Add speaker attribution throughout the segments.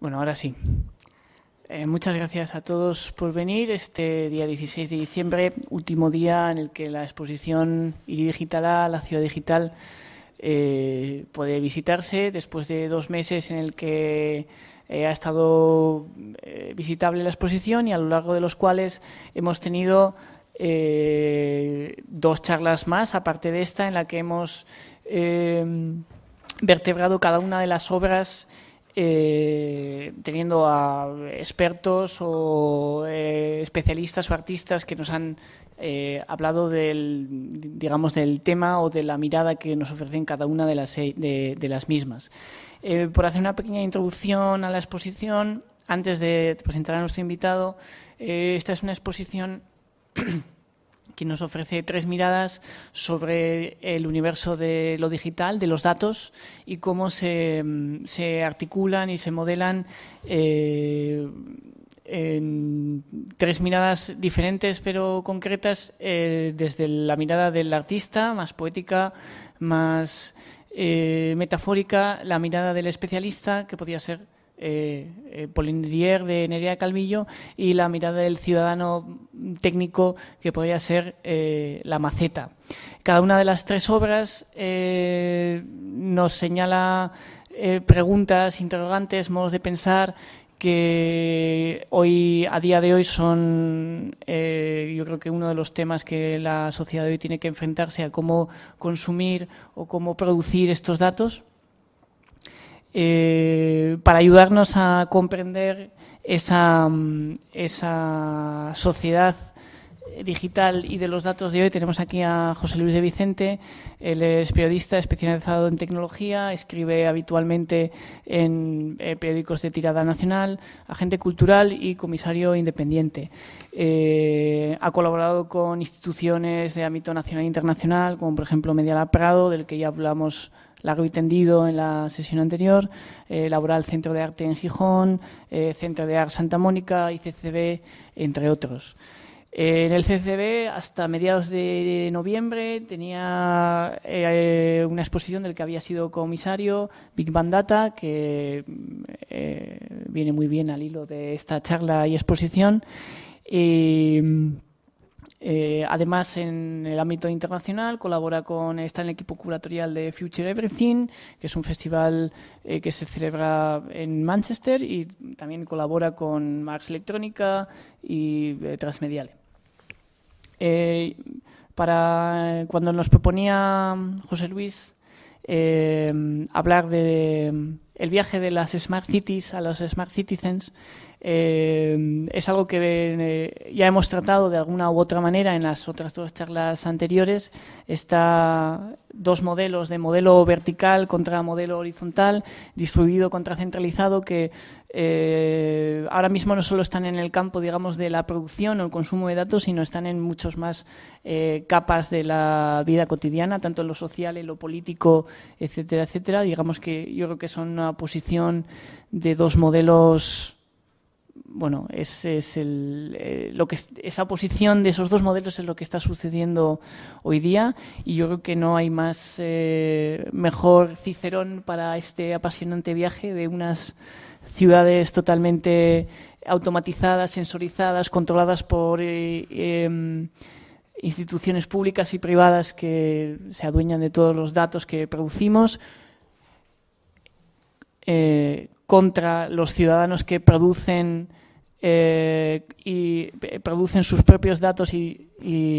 Speaker 1: Bueno, ahora sí. Eh, muchas gracias a todos por venir. Este día 16 de diciembre, último día en el que la exposición Digital A, la ciudad digital, eh, puede visitarse después de dos meses en el que eh, ha estado visitable la exposición y a lo largo de los cuales hemos tenido dos charlas más, aparte de esta, en la que hemos vertebrado cada una de las obras eh, teniendo a expertos o eh, especialistas o artistas que nos han eh, hablado del, digamos, del tema o de la mirada que nos ofrecen cada una de las, de las mismas. por hacer una pequeña introducción a la exposición, antes de presentar a nuestro invitado, esta es una exposición que nos ofrece tres miradas sobre el universo de lo digital, de los datos y cómo se, articulan y se modelan eh, en tres miradas diferentes pero concretas eh, desde la mirada del artista, más poética, más eh, metafórica, la mirada del especialista, que podría ser eh, eh Polinier de Nerea Calvillo y la mirada del ciudadano técnico que podría ser eh, La Maceta. Cada una de las tres obras eh, nos señala preguntas, interrogantes, modos de pensar que hoy a día de hoy son yo creo que uno de los temas que la sociedad hoy tiene que enfrentarse a cómo consumir o cómo producir estos datos eh, para ayudarnos a comprender esa, mm, esa sociedad digital y de los datos de hoy tenemos aquí a José Luis de Vicente. Él es periodista especializado en tecnología, escribe habitualmente en eh, periódicos de tirada nacional, agente cultural y comisario independiente. Eh, ha colaborado con instituciones de ámbito nacional e internacional, como por ejemplo Mediala Prado, del que ya hablamos largo y tendido en la sesión anterior, eh, Laboral Centro de Arte en Gijón, eh, Centro de Arte Santa Mónica y CCB, entre otros. Eh, en el CCB, hasta mediados de noviembre, tenía una exposición del que había sido comisario, Big Bandata, que viene muy bien al hilo de esta charla y exposición. Eh, además, en el ámbito internacional colabora con está en el equipo curatorial de Future Everything, que es un festival eh, que se celebra en Manchester y también colabora con Marx Electrónica y eh, Transmediale. para cuando nos proponía José Luis hablar de el viaje de las smart cities a los smart citizens eh, es algo que eh, ya hemos tratado de alguna u otra manera en las otras dos charlas anteriores. Está dos modelos de modelo vertical contra modelo horizontal, distribuido contra centralizado, que eh, ahora mismo no solo están en el campo, digamos, de la producción o el consumo de datos, sino están en muchos más capas de la vida cotidiana, tanto en lo social, en lo político, etcétera, etcétera. Digamos que yo creo que son una posición de dos modelos bueno, es, es eh, lo que esa posición de esos dos modelos es lo que está sucediendo hoy día y yo creo que no hay más eh, mejor cicerón para este apasionante viaje de unas ciudades totalmente automatizadas, sensorizadas, controladas por eh, em, instituciones públicas y privadas que se adueñan de todos los datos que producimos contra los ciudadanos que producen eh, y eh, producen sus propios datos y,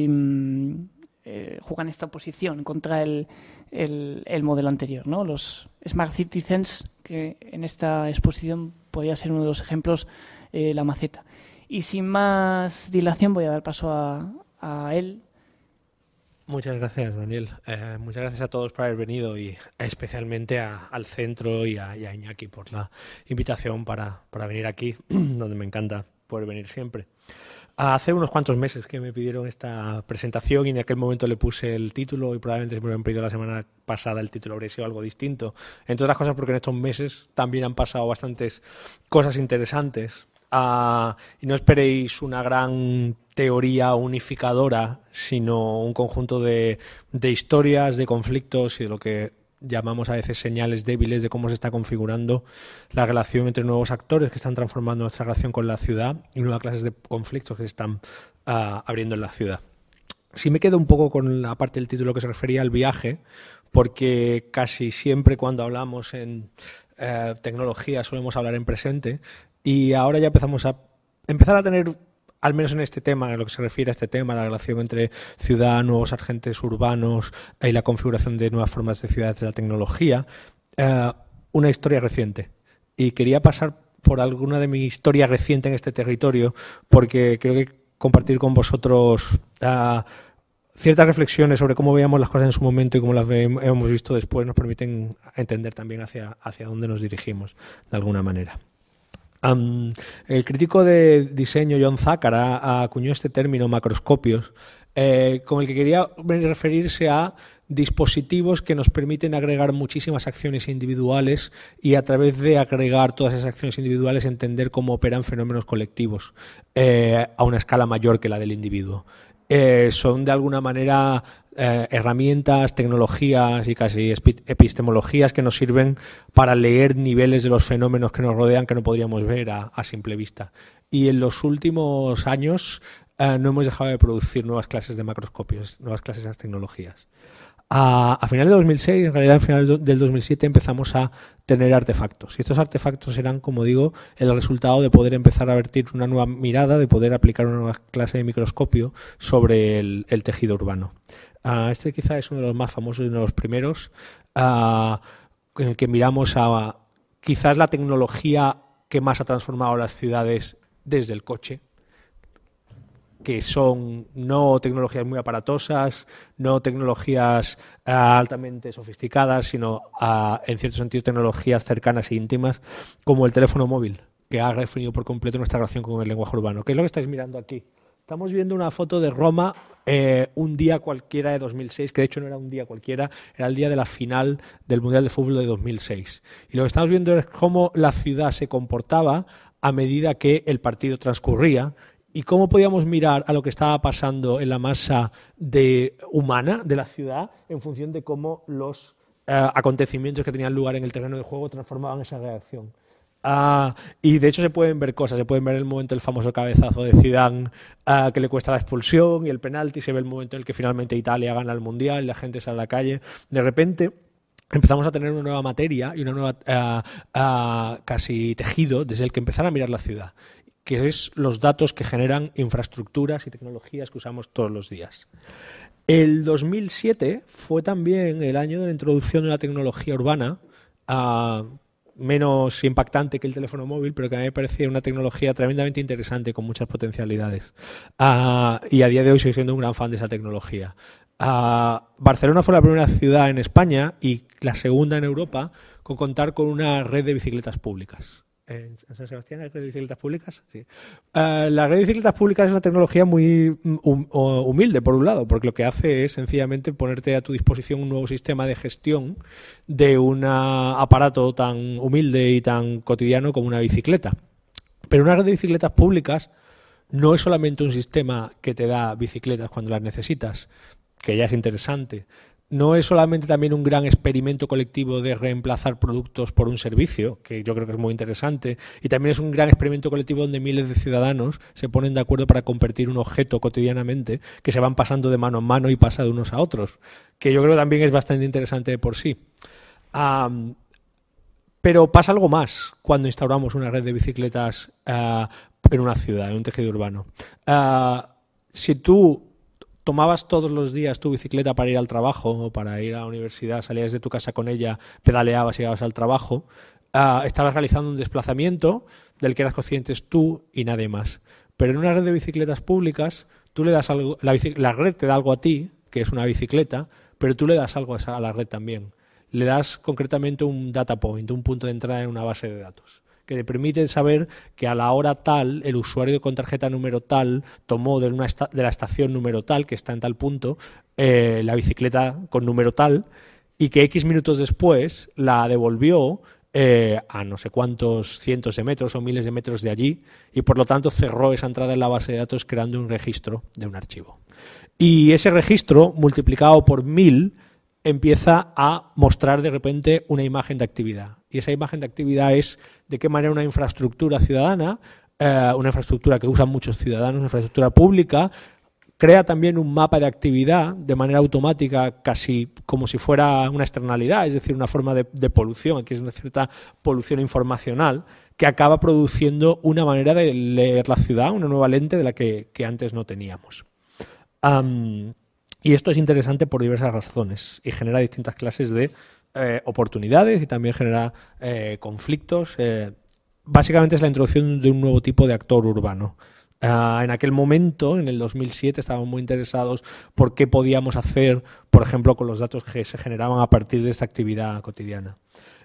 Speaker 1: mm, eh, juegan esta oposición contra el, modelo anterior. ¿no? Los Smart Citizens, que en esta exposición podría ser uno de los ejemplos, la maceta. Y sin más dilación voy a dar paso a, a él
Speaker 2: Muchas gracias, Daniel. Eh, muchas gracias a todos por haber venido y especialmente al centro y a, Iñaki por la invitación para, para venir aquí, donde me encanta poder venir siempre. Ah, hace unos cuantos meses que me pidieron esta presentación y en aquel momento le puse el título y probablemente se me hubieran pedido la semana pasada el título habría sido algo distinto. Entre otras cosas porque en estos meses también han pasado bastantes cosas interesantes Ah, y no esperéis una gran teoría unificadora, sino un conjunto de, de historias, de conflictos y de lo que llamamos a veces señales débiles de cómo se está configurando la relación entre nuevos actores que están transformando nuestra relación con la ciudad y nuevas clases de conflictos que se están ah, abriendo en la ciudad. Si me quedo un poco con la parte del título que se refería al viaje, porque casi siempre cuando hablamos en eh, tecnología solemos hablar en presente y ahora ya empezamos a empezar a tener, al menos en este tema, en lo que se refiere a este tema, la relación entre ciudad, nuevos agentes urbanos eh, y la configuración de nuevas formas de ciudades de la tecnología, eh, una historia reciente. Y quería pasar por alguna de mi historia reciente en este territorio, porque creo que compartir con vosotros eh, ciertas reflexiones sobre cómo veíamos las cosas en su momento y cómo las hemos visto después nos permiten entender también hacia, hacia dónde nos dirigimos, de alguna manera el crítico de diseño John Zakara acuñó este término macroscopios eh, con el que quería referirse a dispositivos que nos permiten agregar muchísimas acciones individuales y a través de agregar todas esas acciones individuales entender cómo operan fenómenos colectivos eh, a una escala mayor que la del individuo. Eh, son de alguna manera eh, herramientas, tecnologías y casi epistemologías que nos sirven para leer niveles de los fenómenos que nos rodean que no podríamos ver a, simple vista. Y en los últimos años eh, no hemos dejado de producir nuevas clases de macroscopios, nuevas clases de tecnologías. A, finales de 2006, en realidad a finales del 2007 empezamos a tener artefactos. Y estos artefactos eran, como digo, el resultado de poder empezar a vertir una nueva mirada, de poder aplicar una nueva clase de microscopio sobre el tejido urbano. Ah, este quizás es uno de los más famosos, y uno de los primeros, ah, en el que miramos a quizás la tecnología que más ha transformado las ciudades desde el coche, que son no tecnologías muy aparatosas, no tecnologías ah, altamente sofisticadas, sino en cierto sentido tecnologías cercanas e íntimas, como el teléfono móvil, que ha definido por completo nuestra relación con el lenguaje urbano. ¿Qué es lo que estáis mirando aquí? Estamos viendo una foto de Roma eh, un día cualquiera de 2006, que de hecho no era un día cualquiera, era el día de la final del Mundial de Fútbol de 2006. Y lo que estamos viendo es cómo la ciudad se comportaba a medida que el partido transcurría y cómo podíamos mirar a lo que estaba pasando en la masa humana de la ciudad en función de cómo los eh, acontecimientos que tenían lugar en el terreno de juego transformaban esa reacción. Ah, y de hecho se pueden ver cosas, se pueden ver el momento del famoso cabezazo de Zidane ah, que le cuesta la expulsión y el penalti, se ve el momento en el que finalmente Italia gana el Mundial, la gente sale a la calle. De repente empezamos a tener una nueva materia y una nueva ah, casi tejido desde el que empezar a mirar la ciudad, que es los datos que generan infraestructuras y tecnologías que usamos todos los días. El 2007 fue también el año de la introducción de la tecnología urbana menos impactante que el teléfono móvil, pero que a mí me parecía una tecnología tremendamente interesante con muchas potencialidades. Ah, y a día de hoy soy siendo un gran fan de esa tecnología. Ah, Barcelona fue la primera ciudad en España y la segunda en Europa con contar con una red de bicicletas públicas. ¿En San Sebastián hay red de bicicletas públicas? Sí. Eh, la red de bicicletas públicas es una tecnología muy mm, humilde, por un lado, porque lo que hace es sencillamente ponerte a tu disposición un nuevo sistema de gestión de un aparato tan humilde y tan cotidiano como una bicicleta. Pero una red de bicicletas públicas no es solamente un sistema que te da bicicletas cuando las necesitas, que ya es interesante, no es solamente también un gran experimento colectivo de reemplazar productos por un servicio, que yo creo que es muy interesante, y también es un gran experimento colectivo donde miles de ciudadanos se ponen de acuerdo para convertir un objeto cotidianamente que se van pasando de mano en mano y pasa de unos a otros, que yo creo también es bastante interesante por sí. pero pasa algo más cuando instauramos una red de bicicletas ah, en una ciudad, en un tejido urbano. Ah, si tú tomabas todos los días tu bicicleta para ir al trabajo o para ir a la universidad, salías de tu casa con ella, pedaleabas y llegabas al trabajo, ah, estabas realizando un desplazamiento del que eras consciente tú y nadie más. Pero en una red de bicicletas públicas, tú le das algo, la red te da algo a ti, que es una bicicleta, pero tú le das algo a la red también. Le das concretamente un data point, un punto de entrada en una base de datos que le permiten saber que a la hora tal el usuario con tarjeta número tal tomó de, la estación número tal, que está en tal punto, eh, la bicicleta con número tal, y que X minutos después la devolvió eh, a no sé cuántos cientos de metros o miles de metros de allí y por lo tanto cerró esa entrada en la base de datos creando un registro de un archivo. Y ese registro multiplicado por mil empieza a mostrar de repente una imagen de actividad. Y esa imagen de actividad es de qué manera una infraestructura ciudadana, eh, una infraestructura que usan muchos ciudadanos, una infraestructura pública, crea también un mapa de actividad de manera automática, casi como si fuera una externalidad, es decir, una forma de, polución, aquí es una cierta polución informacional, que acaba produciendo una manera de leer la ciudad, una nueva lente de la que, antes no teníamos. Y esto es interesante por diversas razones y genera distintas clases de eh, oportunidades y también genera eh, conflictos. Eh, básicamente es la introducción de un nuevo tipo de actor urbano. Ah, en aquel momento, en el 2007, estábamos muy interesados por qué podíamos hacer, por ejemplo, con los datos que se generaban a partir de esta actividad cotidiana.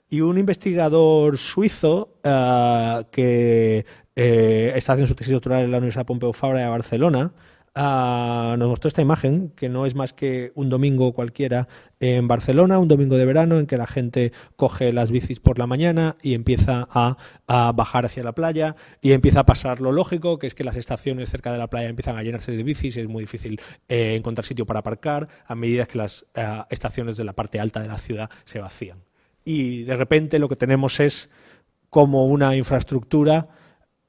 Speaker 2: Y un investigador suizo ah, que está haciendo su tesis doctoral en la Universidad Pompeu Fabra de Barcelona, nos mostró esta imagen, que no es más que un domingo cualquiera en Barcelona, un domingo de verano, en que la gente coge las bicis por la mañana y empieza a, bajar hacia la playa y empieza a pasar lo lógico, que es que las estaciones cerca de la playa empiezan a llenarse de bicis y es muy difícil eh, encontrar sitio para aparcar a medida que las eh, estaciones de la parte alta de la ciudad se vacían. Y de repente lo que tenemos es como una infraestructura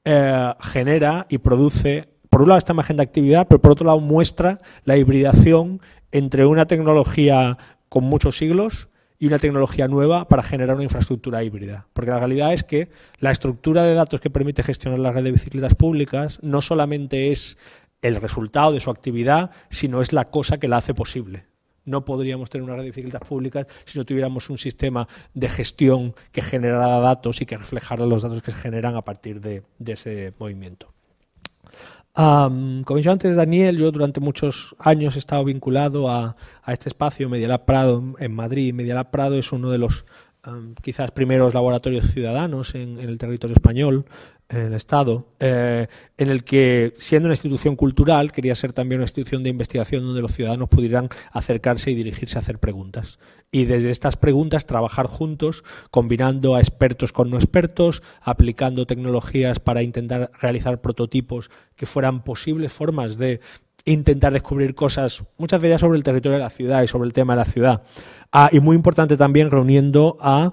Speaker 2: eh, genera y produce por un lado, esta imagen de actividad, pero por otro lado muestra la hibridación entre una tecnología con muchos siglos y una tecnología nueva para generar una infraestructura híbrida. Porque la realidad es que la estructura de datos que permite gestionar la red de bicicletas públicas no solamente es el resultado de su actividad, sino es la cosa que la hace posible. No podríamos tener una red de bicicletas públicas si no tuviéramos un sistema de gestión que generara datos y que reflejara los datos que se generan a partir de ese movimiento como ya antes, Daniel, yo durante muchos años he estado vinculado a, este espacio, Medialab Prado, en Madrid. Medialab Prado es uno de los quizás primeros laboratorios ciudadanos en, el territorio español, en el Estado, eh, en el que, siendo una institución cultural, quería ser también una institución de investigación donde los ciudadanos pudieran acercarse y dirigirse a hacer preguntas y desde estas preguntas trabajar juntos, combinando a expertos con no expertos, aplicando tecnologías para intentar realizar prototipos que fueran posibles formas de intentar descubrir cosas, muchas veces sobre el territorio de la ciudad y sobre el tema de la ciudad. Ah, y muy importante también reuniendo a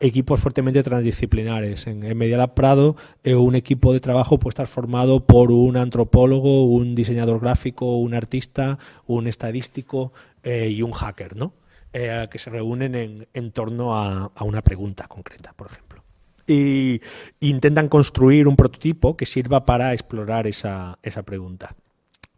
Speaker 2: equipos fuertemente transdisciplinares. En, en Medialab Prado, eh, un equipo de trabajo puede estar formado por un antropólogo, un diseñador gráfico, un artista, un estadístico eh, y un hacker, ¿no? Eh, que se reúnen en, torno a, una pregunta concreta, por ejemplo. Y intentan construir un prototipo que sirva para explorar esa pregunta.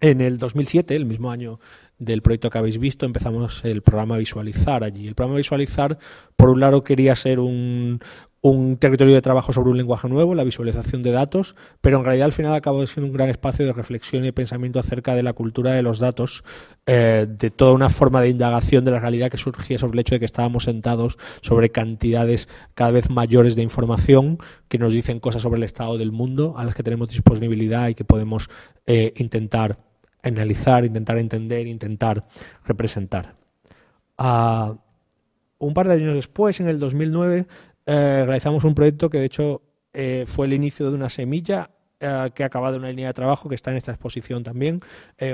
Speaker 2: En el 2007, el mismo año del proyecto que habéis visto, empezamos el programa Visualizar allí. El programa Visualizar, por un lado, quería ser un, un territorio de trabajo sobre un lenguaje nuevo, la visualización de datos, pero en realidad al final acabó siendo un gran espacio de reflexión y pensamiento acerca de la cultura de los datos, eh, de toda una forma de indagación de la realidad que surgía sobre el hecho de que estábamos sentados sobre cantidades cada vez mayores de información que nos dicen cosas sobre el estado del mundo a las que tenemos disponibilidad y que podemos eh, intentar analizar, intentar entender, intentar representar. Ah, un par de años después, en el 2009, eh, realizamos un proyecto que de hecho eh, fue el inicio de una semilla eh, que ha acabado en una línea de trabajo que está en esta exposición también,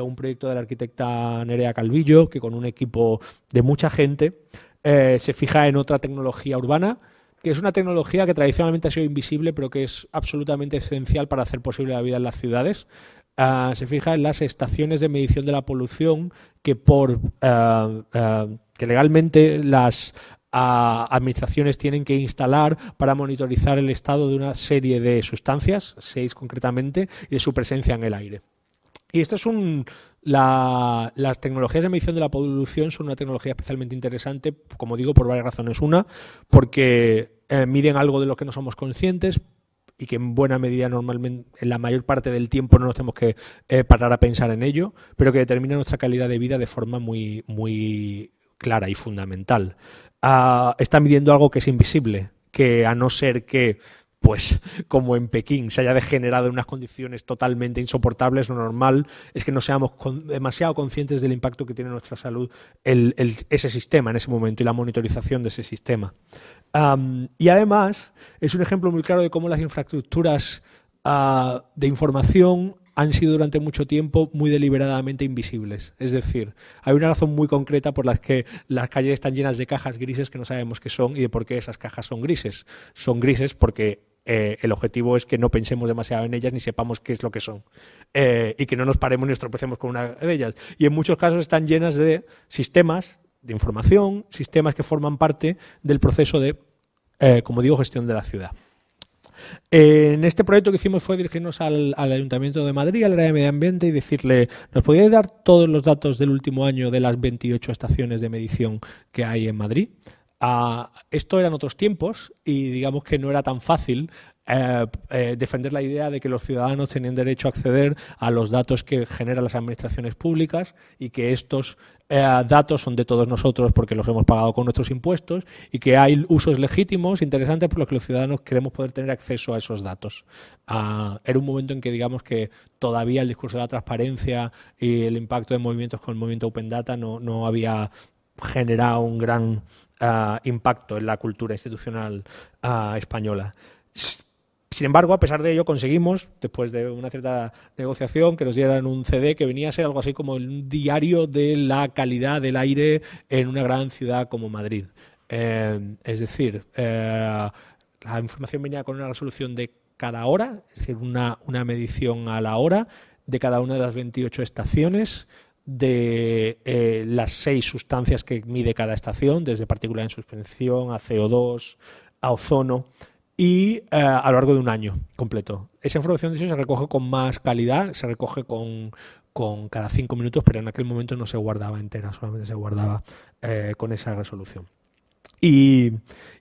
Speaker 2: un proyecto de la arquitecta Nerea Calvillo, que con un equipo de mucha gente se fija en otra tecnología urbana, que es una tecnología que tradicionalmente ha sido invisible, pero que es absolutamente esencial para hacer posible la vida en las ciudades. Ah, se fija en las estaciones de medición de la polución que por que legalmente las administraciones tienen que instalar para monitorizar el estado de una serie de sustancias, seis concretamente, y de su presencia en el aire. Y estas es la, las tecnologías de medición de la polución son una tecnología especialmente interesante, como digo, por varias razones. Una, porque eh, miden algo de lo que no somos conscientes, y que en buena medida normalmente en la mayor parte del tiempo no nos tenemos que eh, parar a pensar en ello, pero que determina nuestra calidad de vida de forma muy muy clara y fundamental está midiendo algo que es invisible, que a no ser que pues como en Pekín se haya degenerado en unas condiciones totalmente insoportables, lo normal es que no seamos demasiado conscientes del impacto que tiene nuestra salud ese sistema en ese momento y la monitorización de ese sistema. y además es un ejemplo muy claro de cómo las infraestructuras ah, de información han sido durante mucho tiempo muy deliberadamente invisibles. Es decir, hay una razón muy concreta por la que las calles están llenas de cajas grises que no sabemos qué son y de por qué esas cajas son grises. Son grises porque eh, el objetivo es que no pensemos demasiado en ellas ni sepamos qué es lo que son eh, y que no nos paremos ni tropecemos con una de ellas. Y en muchos casos están llenas de sistemas de información, sistemas que forman parte del proceso de, eh, como digo, gestión de la ciudad. Eh, en este proyecto que hicimos fue dirigirnos al, Ayuntamiento de Madrid, al área de medio ambiente, y decirle, ¿nos podíais dar todos los datos del último año de las 28 estaciones de medición que hay en Madrid? Ah, esto eran otros tiempos y digamos que no era tan fácil eh, eh, defender la idea de que los ciudadanos tenían derecho a acceder a los datos que generan las administraciones públicas y que estos eh, datos son de todos nosotros porque los hemos pagado con nuestros impuestos y que hay usos legítimos, interesantes, por los que los ciudadanos queremos poder tener acceso a esos datos. Ah, era un momento en que digamos que todavía el discurso de la transparencia y el impacto de movimientos con el movimiento Open Data no, había generado un gran ah, impacto en la cultura institucional ah, española. Sin embargo, a pesar de ello, conseguimos, después de una cierta negociación, que nos dieran un CD que venía a ser algo así como el diario de la calidad del aire en una gran ciudad como Madrid. Eh, es decir, eh, la información venía con una resolución de cada hora, es decir, una, medición a la hora de cada una de las 28 estaciones, de eh, las seis sustancias que mide cada estación, desde partículas en suspensión a CO2, a ozono y eh, a lo largo de un año completo. Esa información de eso se recoge con más calidad, se recoge con, con cada cinco minutos, pero en aquel momento no se guardaba entera, solamente se guardaba eh, con esa resolución. Y,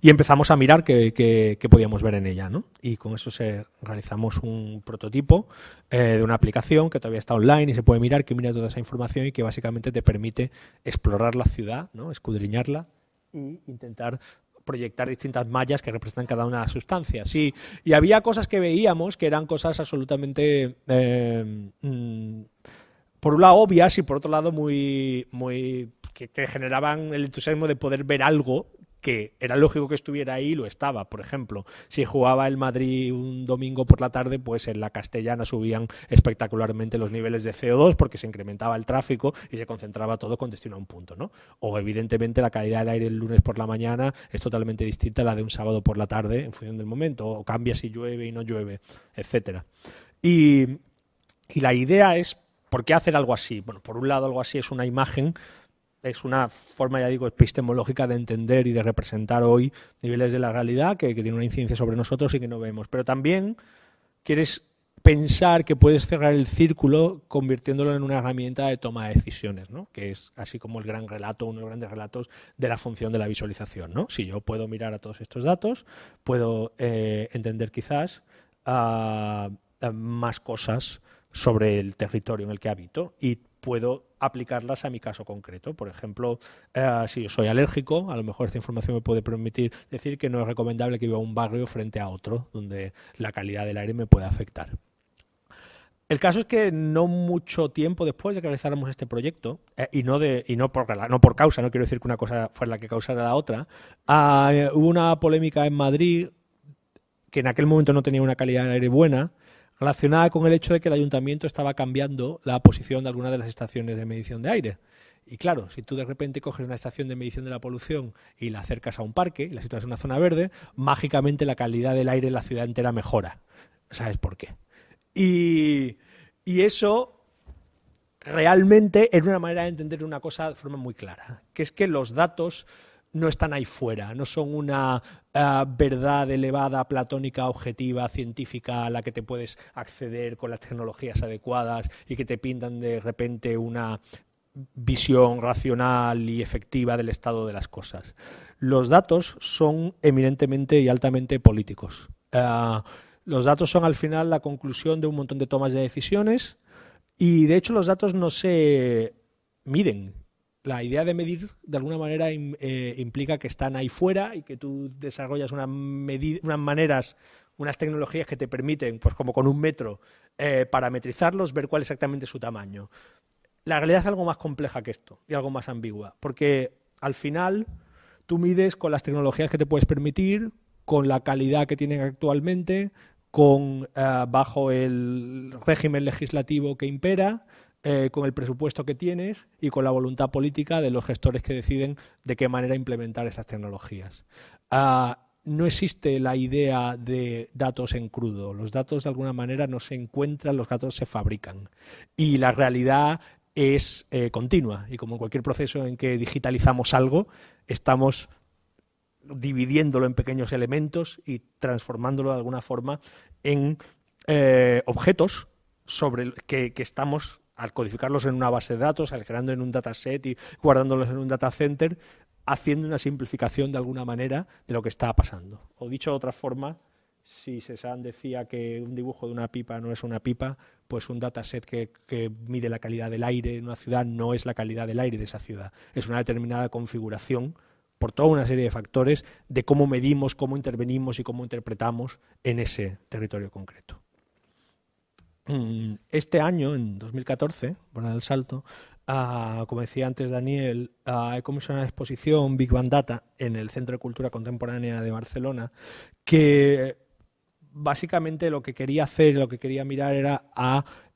Speaker 2: empezamos a mirar qué, qué, podíamos ver en ella. ¿no? Y con eso se, realizamos un prototipo eh, de una aplicación que todavía está online y se puede mirar, que mira toda esa información y que básicamente te permite explorar la ciudad, ¿no? escudriñarla e intentar proyectar distintas mallas que representan cada una de las sustancias. Sí, y había cosas que veíamos que eran cosas absolutamente, eh, mm, por un lado, obvias y por otro lado, muy, muy que, te generaban el entusiasmo de poder ver algo que era lógico que estuviera ahí, lo estaba. Por ejemplo, si jugaba el Madrid un domingo por la tarde, pues en la castellana subían espectacularmente los niveles de CO2 porque se incrementaba el tráfico y se concentraba todo con destino a un punto, ¿no? O evidentemente la calidad del aire el lunes por la mañana es totalmente distinta a la de un sábado por la tarde en función del momento, o cambia si llueve y no llueve, etcétera. Y, y la idea es ¿Por qué hacer algo así? Bueno, por un lado, algo así es una imagen es una forma, ya digo, epistemológica de entender y de representar hoy niveles de la realidad que, tiene una incidencia sobre nosotros y que no vemos. Pero también quieres pensar que puedes cerrar el círculo convirtiéndolo en una herramienta de toma de decisiones, ¿no? que es así como el gran relato, uno de los grandes relatos de la función de la visualización. ¿no? Si yo puedo mirar a todos estos datos, puedo eh, entender quizás ah, ah, más cosas sobre el territorio en el que habito y puedo aplicarlas a mi caso concreto. Por ejemplo, eh, si soy alérgico, a lo mejor esta información me puede permitir decir que no es recomendable que viva un barrio frente a otro, donde la calidad del aire me puede afectar. El caso es que no mucho tiempo después de que realizáramos este proyecto, eh, y, no, de, y no, por, no por causa, no quiero decir que una cosa fuera la que causara la otra, ah, hubo una polémica en Madrid que en aquel momento no tenía una calidad de aire buena, relacionada con el hecho de que el ayuntamiento estaba cambiando la posición de algunas de las estaciones de medición de aire. Y claro, si tú de repente coges una estación de medición de la polución y la acercas a un parque y la situas en una zona verde, mágicamente la calidad del aire en la ciudad entera mejora. ¿Sabes por qué? Y, y eso realmente es una manera de entender una cosa de forma muy clara, que es que los datos no están ahí fuera, no son una eh, verdad elevada, platónica, objetiva, científica a la que te puedes acceder con las tecnologías adecuadas y que te pintan de repente una visión racional y efectiva del estado de las cosas. Los datos son eminentemente y altamente políticos. Eh, los datos son al final la conclusión de un montón de tomas de decisiones y de hecho los datos no se miden la idea de medir de alguna manera eh, implica que están ahí fuera y que tú desarrollas unas, unas maneras, unas tecnologías que te permiten, pues como con un metro, eh, parametrizarlos, ver cuál es exactamente su tamaño. La realidad es algo más compleja que esto y algo más ambigua, porque al final tú mides con las tecnologías que te puedes permitir, con la calidad que tienen actualmente, con eh, bajo el régimen legislativo que impera, eh, con el presupuesto que tienes y con la voluntad política de los gestores que deciden de qué manera implementar esas tecnologías. Ah, no existe la idea de datos en crudo. Los datos de alguna manera no se encuentran, los datos se fabrican. Y la realidad es eh, continua. Y como en cualquier proceso en que digitalizamos algo, estamos dividiéndolo en pequeños elementos y transformándolo de alguna forma en eh, objetos sobre que estamos al codificarlos en una base de datos, al creando en un dataset y guardándolos en un data center, haciendo una simplificación de alguna manera de lo que está pasando. O dicho de otra forma, si Cézanne decía que un dibujo de una pipa no es una pipa, pues un dataset que, que, mide la calidad del aire en una ciudad no es la calidad del aire de esa ciudad, es una determinada configuración por toda una serie de factores de cómo medimos, cómo intervenimos y cómo interpretamos en ese territorio concreto. Mm, este año, en 2014, por el salto, ah, como decía antes Daniel, ah, he una exposición Big Band Data en el Centro de Cultura Contemporánea de Barcelona, que básicamente lo que quería hacer, lo que quería mirar era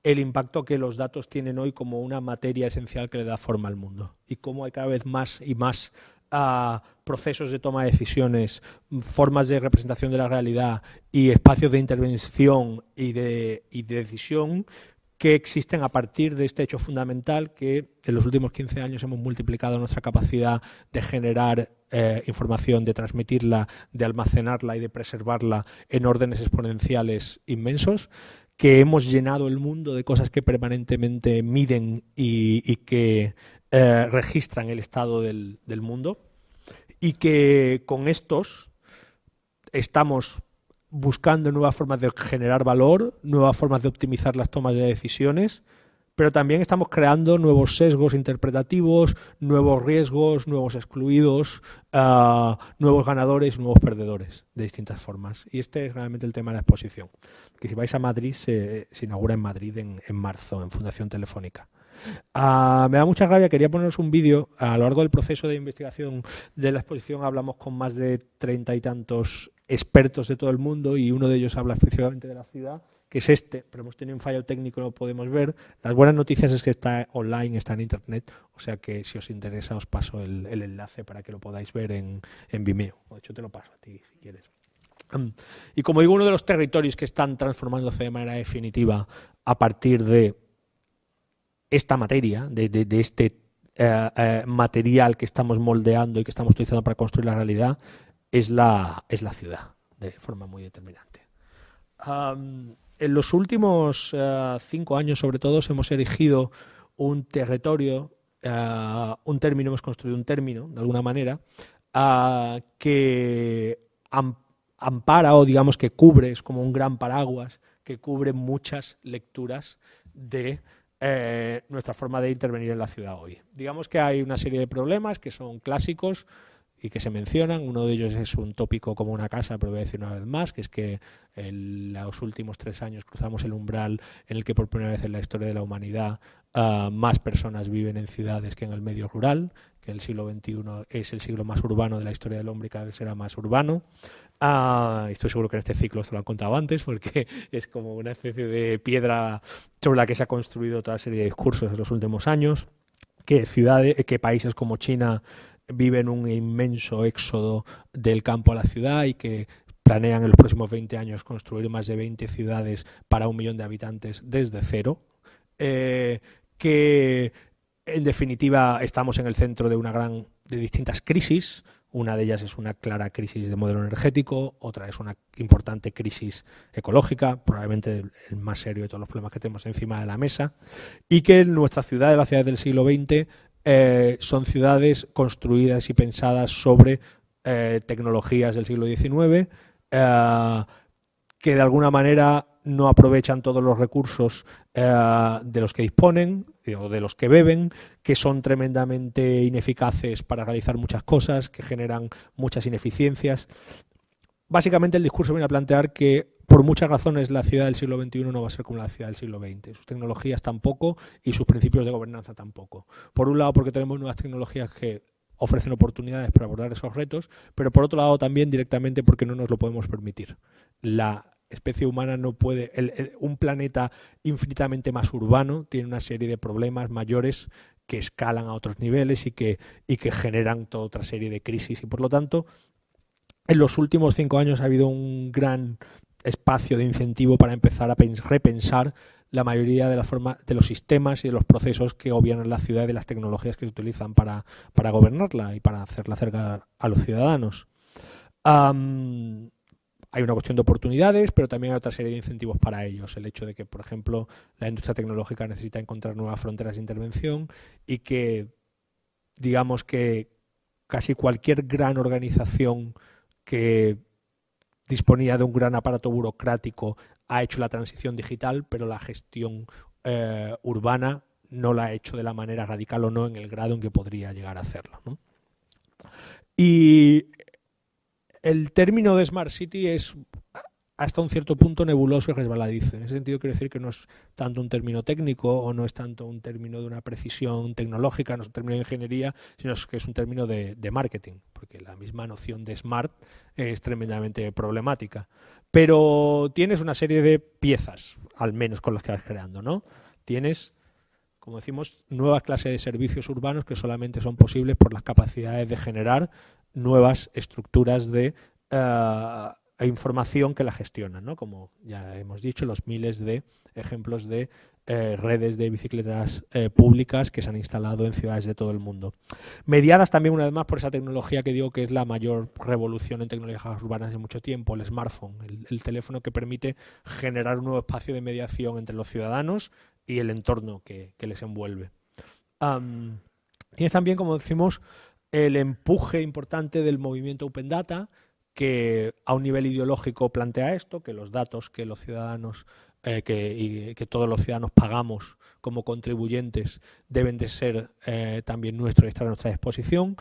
Speaker 2: el impacto que los datos tienen hoy como una materia esencial que le da forma al mundo y cómo hay cada vez más y más a procesos de toma de decisiones, formas de representación de la realidad y espacios de intervención y de, decisión que existen a partir de este hecho fundamental que en los últimos 15 años hemos multiplicado nuestra capacidad de generar eh, información, de transmitirla, de almacenarla y de preservarla en órdenes exponenciales inmensos, que hemos llenado el mundo de cosas que permanentemente miden y, que eh, registran el estado del mundo y que con estos estamos buscando nuevas formas de generar valor, nuevas formas de optimizar las tomas de decisiones, pero también estamos creando nuevos sesgos interpretativos, nuevos riesgos, nuevos excluidos, ah, nuevos ganadores, nuevos perdedores de distintas formas. Y este es realmente el tema de la exposición, que si vais a Madrid se, inaugura en Madrid en marzo, en Fundación Telefónica. Ah, me da mucha gracia, quería poneros un vídeo. A lo largo del proceso de investigación de la exposición hablamos con más de treinta y tantos expertos de todo el mundo y uno de ellos habla específicamente de la ciudad que es este, pero hemos tenido un fallo técnico, no lo podemos ver. Las buenas noticias es que está online, está en internet, o sea que si os interesa os paso el, enlace para que lo podáis ver en, en Vimeo. De hecho, te lo paso a ti si quieres. Mm. Y como digo, uno de los territorios que están transformándose de manera definitiva a partir de esta materia, de, este eh, eh, material que estamos moldeando y que estamos utilizando para construir la realidad, es la, es la ciudad, de forma muy determinante. en los últimos eh, cinco años, sobre todo, hemos erigido un territorio, un término, hemos construido un término, de alguna manera, que ampara o digamos que cubre, es como un gran paraguas que cubre muchas lecturas de eh, nuestra forma de intervenir en la ciudad hoy. Digamos que hay una serie de problemas que son clásicos y que se mencionan. Uno de ellos es un tópico como una casa, pero voy a decir una vez más, que es que en los últimos tres años cruzamos el umbral en el que por primera vez en la historia de la humanidad ah, más personas viven en ciudades que en el medio rural el siglo XXI es el siglo más urbano de la historia del hombre y cada vez será más urbano. Ah, estoy seguro que en este ciclo se lo han contado antes porque es como una especie de piedra sobre la que se ha construido toda serie de discursos en los últimos años, que, ciudades, que países como China viven un inmenso éxodo del campo a la ciudad y que planean en los próximos 20 años construir más de 20 ciudades para un millón de habitantes desde cero, eh, que en definitiva, estamos en el centro de una gran, de distintas crisis. Una de ellas es una clara crisis de modelo energético, otra es una importante crisis ecológica, probablemente el más serio de todos los problemas que tenemos encima de la mesa, y que nuestras ciudades, las ciudades del siglo XX, eh, son ciudades construidas y pensadas sobre eh, tecnologías del siglo XIX eh, que de alguna manera no aprovechan todos los recursos eh, de los que disponen eh, o de los que beben, que son tremendamente ineficaces para realizar muchas cosas, que generan muchas ineficiencias. Básicamente el discurso viene a plantear que por muchas razones la ciudad del siglo XXI no va a ser como la ciudad del siglo XX. Sus tecnologías tampoco y sus principios de gobernanza tampoco. Por un lado, porque tenemos nuevas tecnologías que ofrecen oportunidades para abordar esos retos, pero por otro lado también directamente porque no nos lo podemos permitir. La especie humana no puede, un planeta infinitamente más urbano tiene una serie de problemas mayores que escalan a otros niveles y que, que generan toda otra serie de crisis. Y por lo tanto, en los últimos cinco años ha habido un gran espacio de incentivo para empezar a repensar la mayoría de, la forma, de los sistemas y de los procesos que gobiernan la ciudad y de las tecnologías que se utilizan para, gobernarla y para hacerla acerca a los ciudadanos hay una cuestión de oportunidades, pero también hay otra serie de incentivos para ellos. El hecho de que, por ejemplo, la industria tecnológica necesita encontrar nuevas fronteras de intervención y que, digamos que casi cualquier gran organización que disponía de un gran aparato burocrático ha hecho la transición digital, pero la gestión eh, urbana no la ha hecho de la manera radical o no en el grado en que podría llegar a hacerlo. Y el término de Smart City es hasta un cierto punto nebuloso y resbaladizo. En ese sentido quiero decir que no es tanto un término técnico o no es tanto un término de una precisión tecnológica, no es un término de ingeniería, sino que es un término de, marketing, porque la misma noción de smart es tremendamente problemática. Pero tienes una serie de piezas, al menos con las que vas creando, ¿no? Tienes como decimos, nuevas clases de servicios urbanos que solamente son posibles por las capacidades de generar nuevas estructuras de eh, e información que la gestionan, ¿no? como ya hemos dicho, los miles de ejemplos de eh, redes de bicicletas eh, públicas que se han instalado en ciudades de todo el mundo. Mediadas también, una vez más, por esa tecnología que digo que es la mayor revolución en tecnologías urbanas de mucho tiempo, el smartphone, el, teléfono que permite generar un nuevo espacio de mediación entre los ciudadanos y el entorno que, les envuelve. tienes también, como decimos, el empuje importante del movimiento Open Data, que a un nivel ideológico plantea esto, que los datos que los ciudadanos eh, que, y que todos los ciudadanos pagamos como contribuyentes deben de ser eh, también nuestros y estar a nuestra disposición.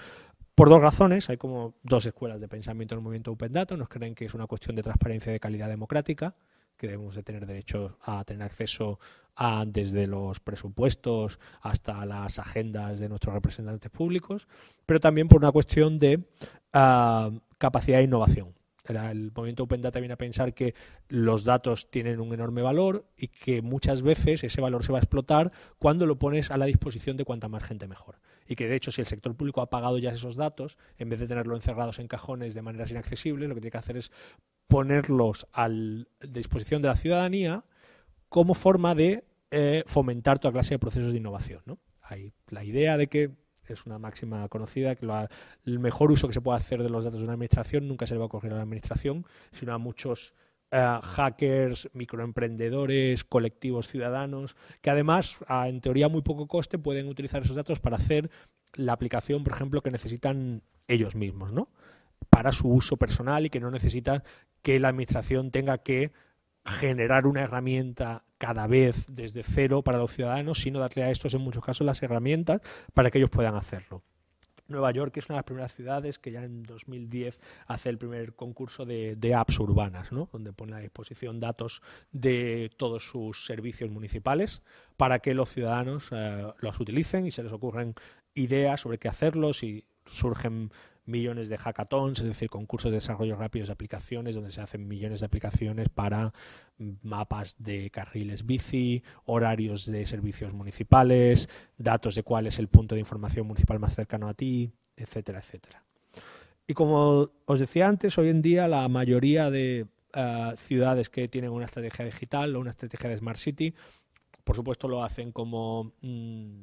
Speaker 2: Por dos razones, hay como dos escuelas de pensamiento en el movimiento Open Data, nos creen que es una cuestión de transparencia y de calidad democrática, que debemos de tener derecho a tener acceso desde los presupuestos hasta las agendas de nuestros representantes públicos, pero también por una cuestión de ah, capacidad de innovación. El movimiento Open Data viene a pensar que los datos tienen un enorme valor y que muchas veces ese valor se va a explotar cuando lo pones a la disposición de cuanta más gente mejor. Y que de hecho si el sector público ha pagado ya esos datos, en vez de tenerlo encerrados en cajones de maneras inaccesibles, lo que tiene que hacer es ponerlos a disposición de la ciudadanía como forma de eh, fomentar toda clase de procesos de innovación. Hay la idea de que es una máxima conocida, que el mejor uso que se puede hacer de los datos de una administración nunca se le va a ocurrir a la administración, sino a muchos eh, hackers, microemprendedores, colectivos ciudadanos, que además, en teoría, muy poco coste, pueden utilizar esos datos para hacer la aplicación, por ejemplo, que necesitan ellos mismos, ¿no? Para su uso personal y que no necesita que la administración tenga que generar una herramienta cada vez desde cero para los ciudadanos, sino darle a estos en muchos casos las herramientas para que ellos puedan hacerlo. Nueva York es una de las primeras ciudades que ya en 2010 hace el primer concurso de, apps urbanas, ¿no? donde pone a disposición datos de todos sus servicios municipales para que los ciudadanos eh, los utilicen y se les ocurren ideas sobre qué hacerlos y surgen millones de hackathons, es decir, concursos de desarrollo rápido de aplicaciones, donde se hacen millones de aplicaciones para mm, mapas de carriles bici, horarios de servicios municipales, datos de cuál es el punto de información municipal más cercano a ti, etcétera, etcétera. Y como os decía antes, hoy en día la mayoría de eh, ciudades que tienen una estrategia digital o una estrategia de Smart City, por supuesto lo hacen como... Mm,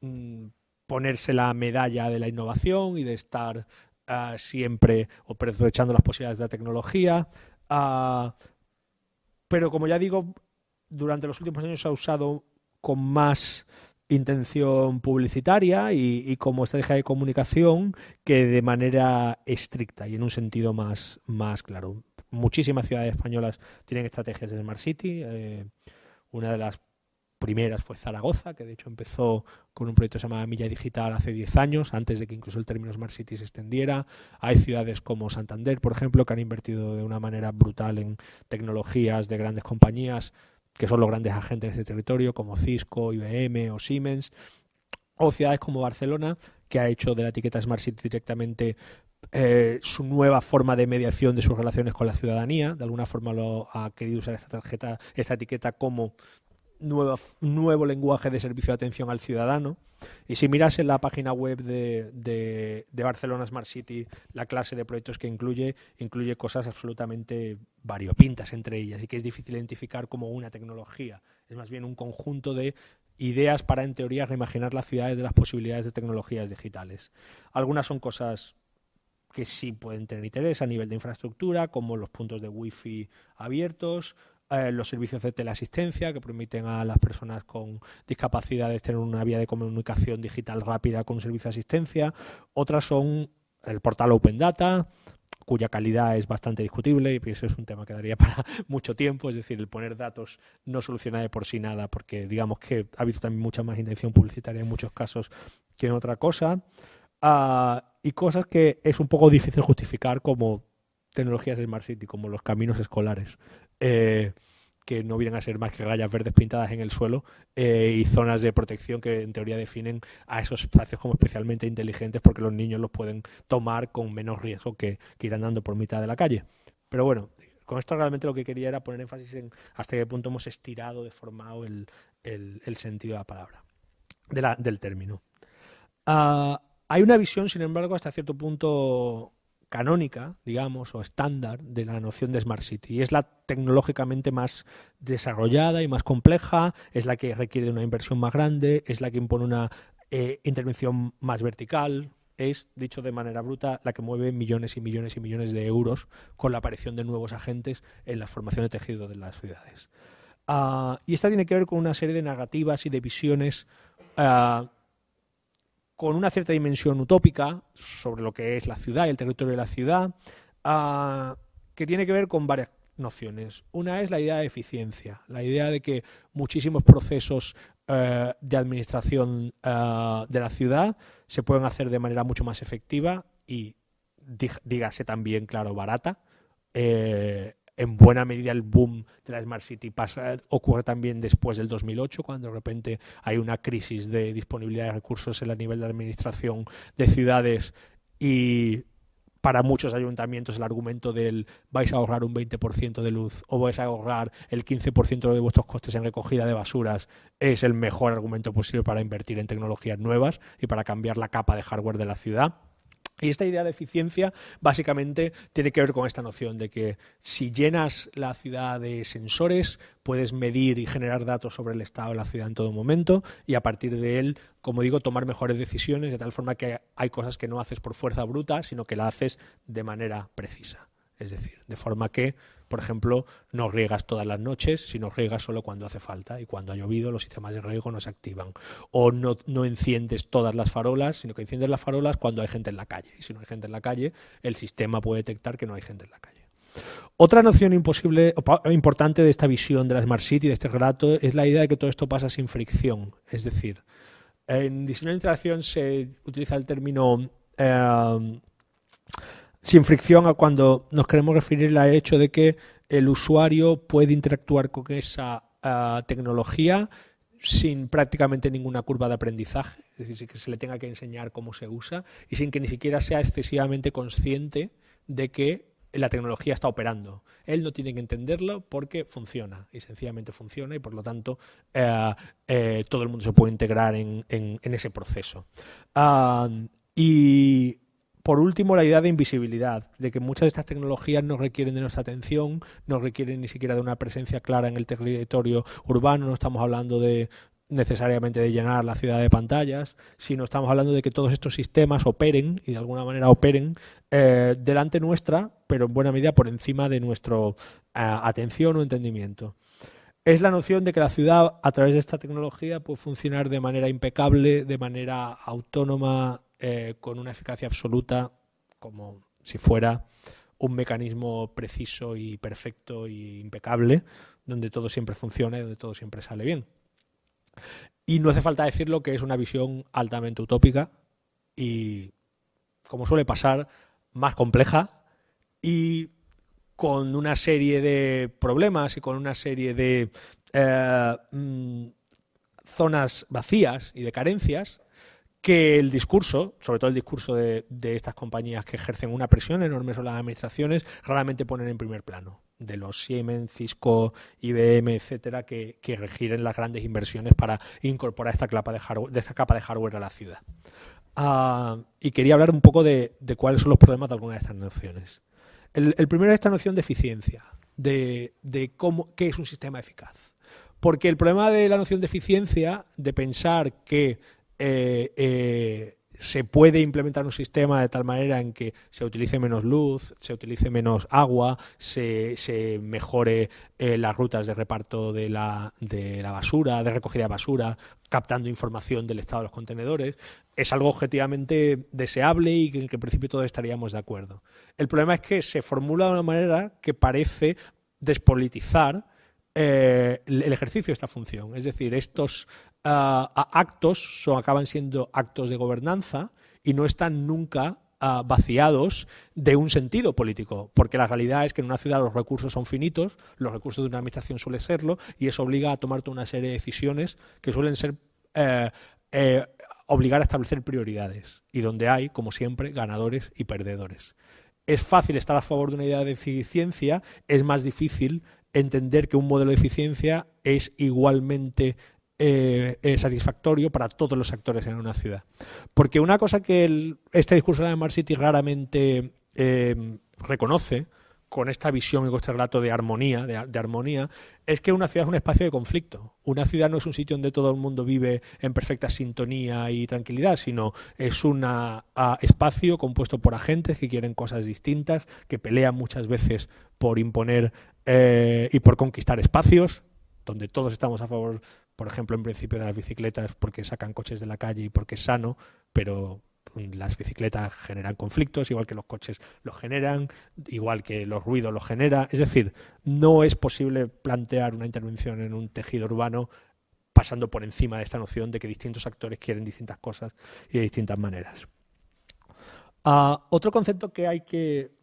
Speaker 2: mm, ponerse la medalla de la innovación y de estar ah, siempre aprovechando las posibilidades de la tecnología. Ah, pero como ya digo, durante los últimos años se ha usado con más intención publicitaria y, como estrategia de comunicación que de manera estricta y en un sentido más, más claro. Muchísimas ciudades españolas tienen estrategias de Smart City. Eh, una de las primeras fue Zaragoza, que de hecho empezó con un proyecto llamado Milla Digital hace 10 años, antes de que incluso el término Smart City se extendiera. Hay ciudades como Santander, por ejemplo, que han invertido de una manera brutal en tecnologías de grandes compañías, que son los grandes agentes de este territorio, como Cisco, IBM o Siemens. O ciudades como Barcelona, que ha hecho de la etiqueta Smart City directamente eh, su nueva forma de mediación de sus relaciones con la ciudadanía. De alguna forma lo ha querido usar esta tarjeta, esta etiqueta como nuevo lenguaje de servicio de atención al ciudadano. Y si miras en la página web de, Barcelona Smart City la clase de proyectos que incluye, incluye cosas absolutamente variopintas entre ellas y que es difícil identificar como una tecnología. Es más bien un conjunto de ideas para, en teoría, reimaginar las ciudades de las posibilidades de tecnologías digitales. Algunas son cosas que sí pueden tener interés a nivel de infraestructura, como los puntos de wifi abiertos, eh, los servicios de teleasistencia que permiten a las personas con discapacidades tener una vía de comunicación digital rápida con un servicio de asistencia. Otras son el portal Open Data, cuya calidad es bastante discutible y eso es un tema que daría para mucho tiempo, es decir, el poner datos no soluciona de por sí nada, porque digamos que ha habido también mucha más intención publicitaria en muchos casos que en otra cosa, ah, y cosas que es un poco difícil justificar como tecnologías de Smart City, como los caminos escolares, eh, que no vienen a ser más que rayas verdes pintadas en el suelo eh, y zonas de protección que en teoría definen a esos espacios como especialmente inteligentes porque los niños los pueden tomar con menos riesgo que, ir andando por mitad de la calle. Pero bueno, con esto realmente lo que quería era poner énfasis en hasta qué punto hemos estirado, deformado el, sentido de la palabra, del término. Ah, hay una visión, sin embargo, hasta cierto punto canónica, digamos, o estándar de la noción de Smart City. es la tecnológicamente más desarrollada y más compleja, es la que requiere una inversión más grande, es la que impone una eh, intervención más vertical, es, dicho de manera bruta, la que mueve millones y millones y millones de euros con la aparición de nuevos agentes en la formación de tejido de las ciudades. Ah, y esta tiene que ver con una serie de narrativas y de visiones ah, con una cierta dimensión utópica sobre lo que es la ciudad y el territorio de la ciudad, ah, que tiene que ver con varias nociones. Una es la idea de eficiencia, la idea de que muchísimos procesos eh, de administración eh, de la ciudad se pueden hacer de manera mucho más efectiva y dígase también, claro, barata, eh, en buena medida el boom de la Smart City pasa, ocurre también después del 2008, cuando de repente hay una crisis de disponibilidad de recursos en el nivel de administración de ciudades y para muchos ayuntamientos el argumento del vais a ahorrar un 20% de luz o vais a ahorrar el 15% de vuestros costes en recogida de basuras es el mejor argumento posible para invertir en tecnologías nuevas y para cambiar la capa de hardware de la ciudad. Y esta idea de eficiencia básicamente tiene que ver con esta noción de que si llenas la ciudad de sensores, puedes medir y generar datos sobre el estado de la ciudad en todo momento y a partir de él, como digo, tomar mejores decisiones de tal forma que hay cosas que no haces por fuerza bruta, sino que la haces de manera precisa. Es decir, de forma que por ejemplo, no riegas todas las noches, sino riegas solo cuando hace falta y cuando ha llovido los sistemas de riego no se activan. O no, enciendes todas las farolas, sino que enciendes las farolas cuando hay gente en la calle. Y si no hay gente en la calle, el sistema puede detectar que no hay gente en la calle. Otra noción imposible, importante de esta visión de la Smart City, de este relato, es la idea de que todo esto pasa sin fricción. Es decir, en diseño de interacción se utiliza el término eh, sin fricción a cuando nos queremos referir al hecho de que el usuario puede interactuar con esa ah, tecnología sin prácticamente ninguna curva de aprendizaje, es decir, que se le tenga que enseñar cómo se usa y sin que ni siquiera sea excesivamente consciente de que la tecnología está operando. Él no tiene que entenderlo porque funciona y sencillamente funciona y por lo tanto eh, eh, todo el mundo se puede integrar en, ese proceso. Ah, y por último, la idea de invisibilidad, de que muchas de estas tecnologías no requieren de nuestra atención, no requieren ni siquiera de una presencia clara en el territorio urbano, no estamos hablando de necesariamente de llenar la ciudad de pantallas, sino estamos hablando de que todos estos sistemas operen y de alguna manera operen eh, delante nuestra, pero en buena medida por encima de nuestra eh, atención o entendimiento es la noción de que la ciudad a través de esta tecnología puede funcionar de manera impecable, de manera autónoma, eh, con una eficacia absoluta, como si fuera un mecanismo preciso y perfecto e impecable, donde todo siempre funciona y donde todo siempre sale bien. Y no hace falta decirlo que es una visión altamente utópica y, como suele pasar, más compleja y con una serie de problemas y con una serie de eh, mm, zonas vacías y de carencias que el discurso, sobre todo el discurso de, estas compañías que ejercen una presión enorme sobre las administraciones, raramente ponen en primer plano de los Siemens, Cisco, IBM, etcétera, que, que regiren las grandes inversiones para incorporar esta capa de hardware, esta capa de hardware a la ciudad. Ah, y quería hablar un poco de, cuáles son los problemas de algunas de estas nociones. El, primero es esta noción de eficiencia, de, de cómo, qué es un sistema eficaz. Porque el problema de la noción de eficiencia, de pensar que eh, eh, se puede implementar un sistema de tal manera en que se utilice menos luz, se utilice menos agua, se, mejore eh, las rutas de reparto de la, basura, de recogida de basura, captando información del estado de los contenedores. Es algo objetivamente deseable y en que en principio todos estaríamos de acuerdo. El problema es que se formula de una manera que parece despolitizar el ejercicio de esta función. Es decir, estos a actos, o acaban siendo actos de gobernanza y no están nunca ah, vaciados de un sentido político, porque la realidad es que en una ciudad los recursos son finitos, los recursos de una administración suelen serlo, y eso obliga a tomar toda una serie de decisiones que suelen ser eh, eh, obligar a establecer prioridades, y donde hay, como siempre, ganadores y perdedores. Es fácil estar a favor de una idea de eficiencia, es más difícil entender que un modelo de eficiencia es igualmente eh, eh, satisfactorio para todos los actores en una ciudad. Porque una cosa que este discurso de Mar City raramente eh, reconoce con esta visión y con este relato de armonía, de, armonía, es que una ciudad es un espacio de conflicto. Una ciudad no es un sitio donde todo el mundo vive en perfecta sintonía y tranquilidad, sino es un espacio compuesto por agentes que quieren cosas distintas, que pelean muchas veces por imponer y por conquistar espacios, donde todos estamos a favor, por ejemplo, en principio de las bicicletas porque sacan coches de la calle y porque es sano, pero mm, las bicicletas generan conflictos, igual que los coches los generan, igual que los ruidos los genera. Es decir, no es posible plantear una intervención en un tejido urbano pasando por encima de esta noción de que distintos actores quieren distintas cosas y de distintas maneras. Ah, otro concepto que hay que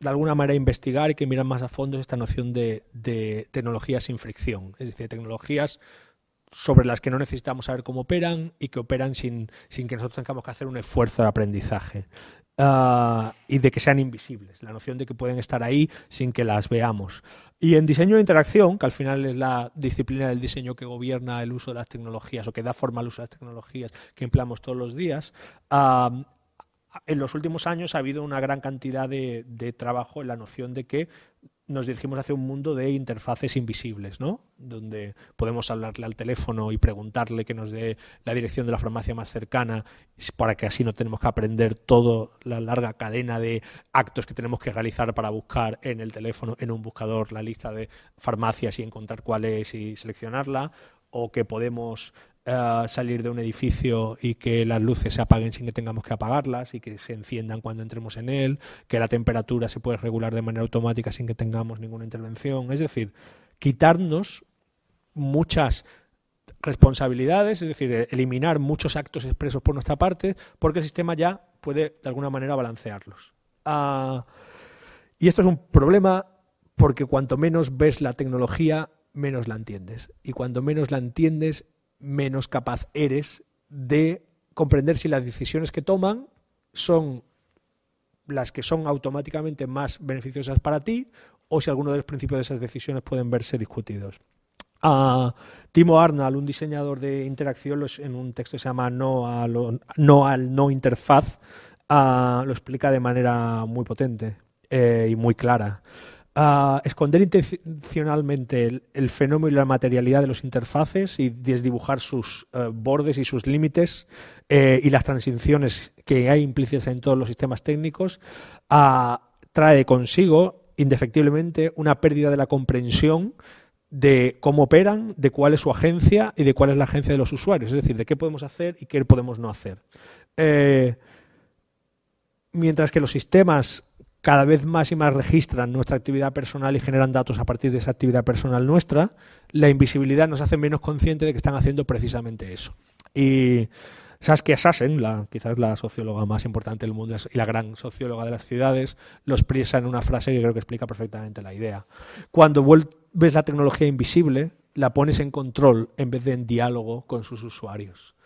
Speaker 2: de alguna manera investigar y que miran más a fondo esta noción de, de tecnologías sin fricción, es decir, tecnologías sobre las que no necesitamos saber cómo operan y que operan sin, sin que nosotros tengamos que hacer un esfuerzo de aprendizaje. Ah, y de que sean invisibles, la noción de que pueden estar ahí sin que las veamos. Y en diseño de interacción, que al final es la disciplina del diseño que gobierna el uso de las tecnologías o que da forma al uso de las tecnologías que empleamos todos los días, ah, en los últimos años ha habido una gran cantidad de, trabajo en la noción de que nos dirigimos hacia un mundo de interfaces invisibles, ¿no? Donde podemos hablarle al teléfono y preguntarle que nos dé la dirección de la farmacia más cercana para que así no tenemos que aprender toda la larga cadena de actos que tenemos que realizar para buscar en el teléfono, en un buscador, la lista de farmacias y encontrar cuál es y seleccionarla o que podemos eh, salir de un edificio y que las luces se apaguen sin que tengamos que apagarlas y que se enciendan cuando entremos en él, que la temperatura se puede regular de manera automática sin que tengamos ninguna intervención. Es decir, quitarnos muchas responsabilidades, es decir, eliminar muchos actos expresos por nuestra parte, porque el sistema ya puede de alguna manera balancearlos. Ah, y esto es un problema porque cuanto menos ves la tecnología, menos la entiendes. Y cuanto menos la entiendes, menos capaz eres de comprender si las decisiones que toman son las que son automáticamente más beneficiosas para ti o si alguno de los principios de esas decisiones pueden verse discutidos. Timo Arnall, un diseñador de interacción, en un texto que se llama No, al no interfaz, ah, lo explica de manera muy potente eh, y muy clara a esconder intencionalmente el, fenómeno y la materialidad de los interfaces y desdibujar sus eh, bordes y sus límites eh, y las transiciones que hay implícitas en todos los sistemas técnicos, trae consigo indefectiblemente una pérdida de la comprensión de cómo operan, de cuál es su agencia y de cuál es la agencia de los usuarios, es decir, de qué podemos hacer y qué podemos no hacer. Eh, mientras que los sistemas cada vez más y más registran nuestra actividad personal y generan datos a partir de esa actividad personal nuestra, la invisibilidad nos hace menos conscientes de que están haciendo precisamente eso. Y Saskia Sassen, la, quizás la socióloga más importante del mundo y la gran socióloga de las ciudades, los expresa en una frase que creo que explica perfectamente la idea. Cuando ves la tecnología invisible, la pones en control en vez de en diálogo con sus usuarios.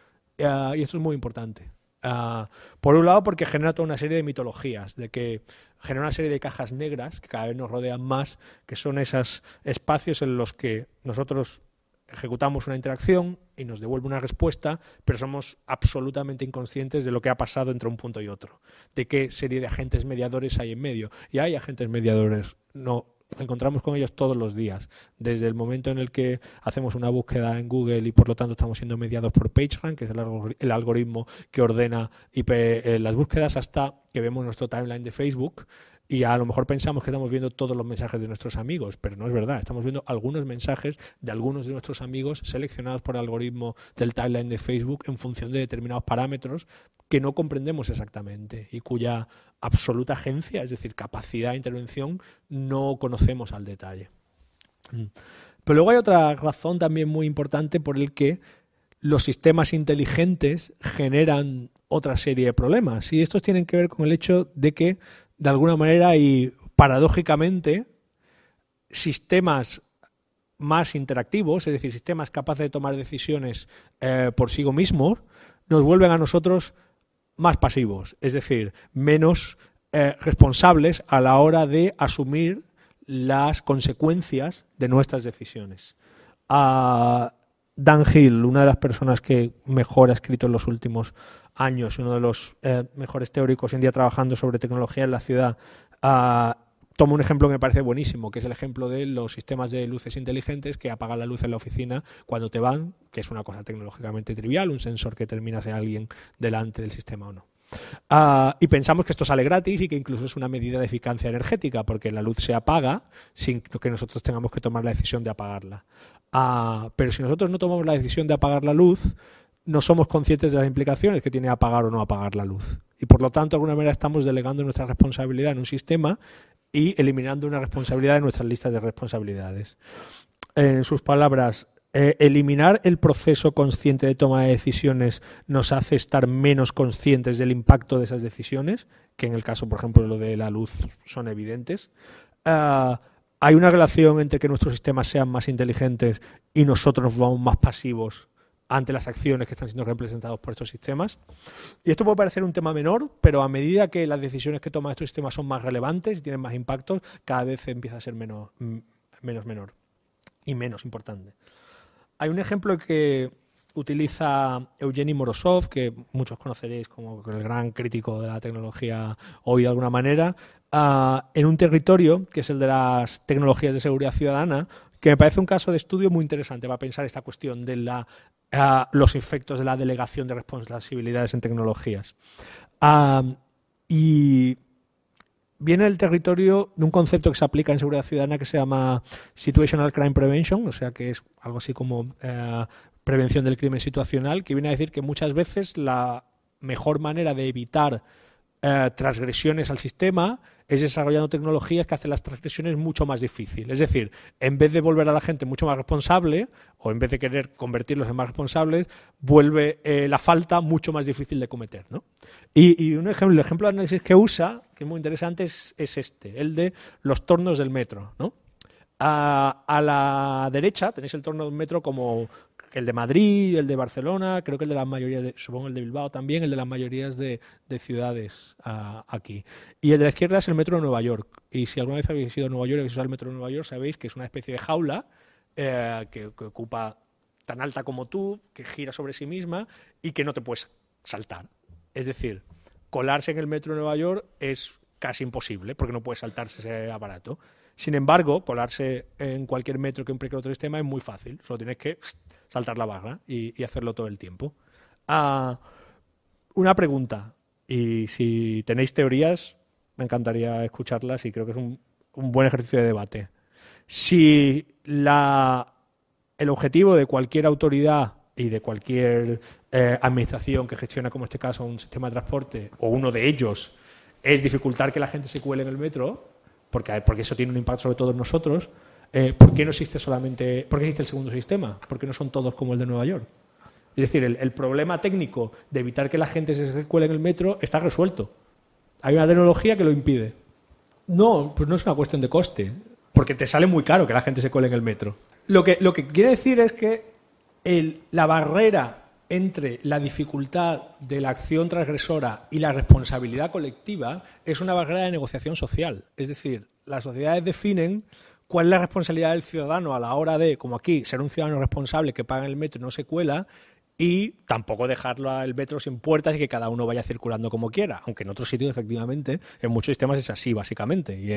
Speaker 2: Ah, y esto es muy importante. Ah, por un lado, porque genera toda una serie de mitologías, de que genera una serie de cajas negras que cada vez nos rodean más, que son esos espacios en los que nosotros ejecutamos una interacción y nos devuelve una respuesta, pero somos absolutamente inconscientes de lo que ha pasado entre un punto y otro, de qué serie de agentes mediadores hay en medio. Y hay agentes mediadores no encontramos con ellos todos los días. Desde el momento en el que hacemos una búsqueda en Google y por lo tanto estamos siendo mediados por PageRank, que es el algoritmo que ordena eh, las búsquedas, hasta que vemos nuestro timeline de Facebook y a lo mejor pensamos que estamos viendo todos los mensajes de nuestros amigos, pero no es verdad. Estamos viendo algunos mensajes de algunos de nuestros amigos seleccionados por el algoritmo del timeline de Facebook en función de determinados parámetros que no comprendemos exactamente y cuya absoluta agencia, es decir, capacidad de intervención, no conocemos al detalle. Mm. Pero luego hay otra razón también muy importante por el que los sistemas inteligentes generan otra serie de problemas. Y estos tienen que ver con el hecho de que de alguna manera y paradójicamente, sistemas más interactivos, es decir, sistemas capaces de tomar decisiones eh, por sí mismos, nos vuelven a nosotros más pasivos, es decir, menos eh, responsables a la hora de asumir las consecuencias de nuestras decisiones. Ah, Dan Hill, una de las personas que mejor ha escrito en los últimos años, uno de los eh, mejores teóricos hoy en día trabajando sobre tecnología en la ciudad, ah, toma un ejemplo que me parece buenísimo, que es el ejemplo de los sistemas de luces inteligentes que apagan la luz en la oficina cuando te van, que es una cosa tecnológicamente trivial, un sensor que termina en alguien delante del sistema o no. Ah, y pensamos que esto sale gratis y que incluso es una medida de eficacia energética, porque la luz se apaga sin que nosotros tengamos que tomar la decisión de apagarla pero si nosotros no tomamos la decisión de apagar la luz, no somos conscientes de las implicaciones que tiene apagar o no apagar la luz. Y por lo tanto, de alguna manera, estamos delegando nuestra responsabilidad en un sistema y eliminando una responsabilidad de nuestras listas de responsabilidades. En sus palabras, eh, eliminar el proceso consciente de toma de decisiones nos hace estar menos conscientes del impacto de esas decisiones, que en el caso, por ejemplo, lo de la luz son evidentes. Ah, ¿Hay una relación entre que nuestros sistemas sean más inteligentes y nosotros nos vamos más pasivos ante las acciones que están siendo representadas por estos sistemas? Y esto puede parecer un tema menor, pero a medida que las decisiones que toman estos sistemas son más relevantes y tienen más impactos, cada vez empieza a ser menos, mm, menos menor y menos importante. Hay un ejemplo que utiliza Eugeni Morozov, que muchos conoceréis como el gran crítico de la tecnología hoy de alguna manera, Ah, en un territorio, que es el de las tecnologías de seguridad ciudadana, que me parece un caso de estudio muy interesante para pensar esta cuestión de ah, los efectos de la delegación de responsabilidades en tecnologías. Ah, y viene el territorio de un concepto que se aplica en seguridad ciudadana que se llama Situational Crime Prevention, o sea que es algo así como eh, prevención del crimen situacional, que viene a decir que muchas veces la mejor manera de evitar eh, transgresiones al sistema es desarrollando tecnologías que hacen las transgresiones mucho más difíciles. Es decir, en vez de volver a la gente mucho más responsable, o en vez de querer convertirlos en más responsables, vuelve eh, la falta mucho más difícil de cometer. Y, un ejemplo, el ejemplo de análisis que usa, que es muy interesante, es, este, el de los tornos del metro. A, la derecha tenéis el torno del metro como el de Madrid, el de Barcelona, creo que el de las mayoría, de, supongo el de Bilbao también, el de las mayorías de, ciudades ah, aquí. Y el de la izquierda es el metro de Nueva York. Y si alguna vez habéis ido a Nueva York y habéis usado el metro de Nueva York, sabéis que es una especie de jaula eh, que, ocupa tan alta como tú, que gira sobre sí misma y que no te puedes saltar. Es decir, colarse en el metro de Nueva York es casi imposible porque no puedes saltarse ese aparato. Sin embargo, colarse en cualquier metro que implique otro sistema es muy fácil. Solo tienes que saltar la barra y, hacerlo todo el tiempo. Ah, una pregunta, y si tenéis teorías, me encantaría escucharlas y creo que es un, buen ejercicio de debate. Si la, el objetivo de cualquier autoridad y de cualquier eh, administración que gestiona, como este caso, un sistema de transporte o uno de ellos, es dificultar que la gente se cuele en el metro, porque, porque eso tiene un impacto sobre todos nosotros, eh, ¿por qué no existe solamente, por existe el segundo sistema? ¿Por qué no son todos como el de Nueva York? Es decir, el, problema técnico de evitar que la gente se cuele en el metro está resuelto. Hay una tecnología que lo impide. No, pues no es una cuestión de coste, porque te sale muy caro que la gente se cuele en el metro. Lo que, lo quiere decir es que la barrera entre la dificultad de la acción transgresora y la responsabilidad colectiva es una barrera de negociación social. Es decir, las sociedades definen cuál es la responsabilidad del ciudadano a la hora de, como aquí, ser un ciudadano responsable que paga el metro y no se cuela, y tampoco dejarlo al metro sin puertas y que cada uno vaya circulando como quiera, aunque en otros sitios efectivamente, en muchos sistemas es así básicamente, y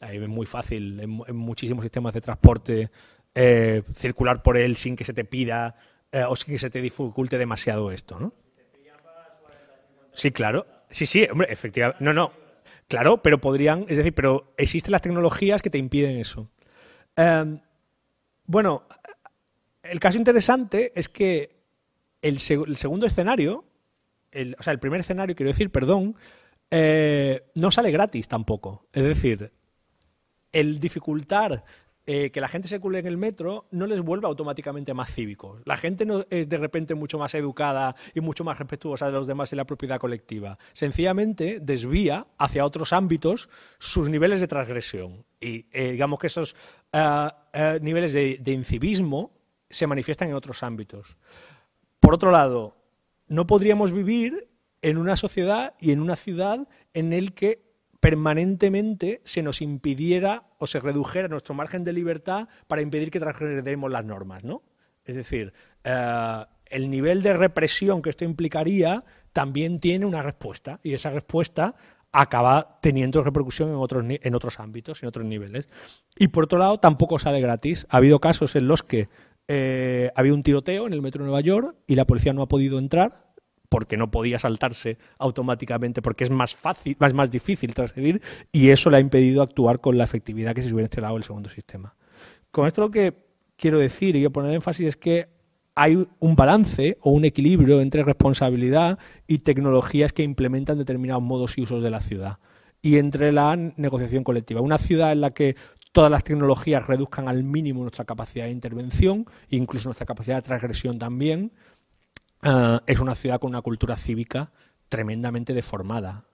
Speaker 2: ahí es muy fácil, en, muchísimos sistemas de transporte eh, circular por él sin que se te pida eh, o sin que se te dificulte demasiado esto, ¿no? Sí, claro. Sí, sí, hombre, efectivamente. No, no. Claro, pero podrían, es decir, pero existen las tecnologías que te impiden eso. Em, bueno, el caso interesante es que el, segundo escenario, o sea, el primer escenario, quiero decir, perdón, eh, no sale gratis tampoco. Es decir, el dificultar eh, que la gente se cule en el metro no les vuelva automáticamente más cívicos. La gente no es de repente mucho más educada y mucho más respetuosa de los demás y la propiedad colectiva. Sencillamente desvía hacia otros ámbitos sus niveles de transgresión. Y eh, digamos que esos eh, niveles de, de incivismo se manifiestan en otros ámbitos. Por otro lado, no podríamos vivir en una sociedad y en una ciudad en el que permanentemente se nos impidiera o se redujera nuestro margen de libertad para impedir que transgredemos las normas, ¿no? Es decir, eh, el nivel de represión que esto implicaría también tiene una respuesta y esa respuesta acaba teniendo repercusión en otros, en otros ámbitos, en otros niveles. Y por otro lado, tampoco sale gratis. Ha habido casos en los que eh, había un tiroteo en el metro de Nueva York y la policía no ha podido entrar porque no podía saltarse automáticamente, porque es más fácil, más, más difícil transcedir, y eso le ha impedido actuar con la efectividad que se hubiera instalado el segundo sistema. Con esto lo que quiero decir y poner énfasis es que hay un balance o un equilibrio entre responsabilidad y tecnologías que implementan determinados modos y usos de la ciudad y entre la negociación colectiva. Una ciudad en la que todas las tecnologías reduzcan al mínimo nuestra capacidad de intervención, incluso nuestra capacidad de transgresión también, Ah, es una ciudad con una cultura cívica tremendamente deformada.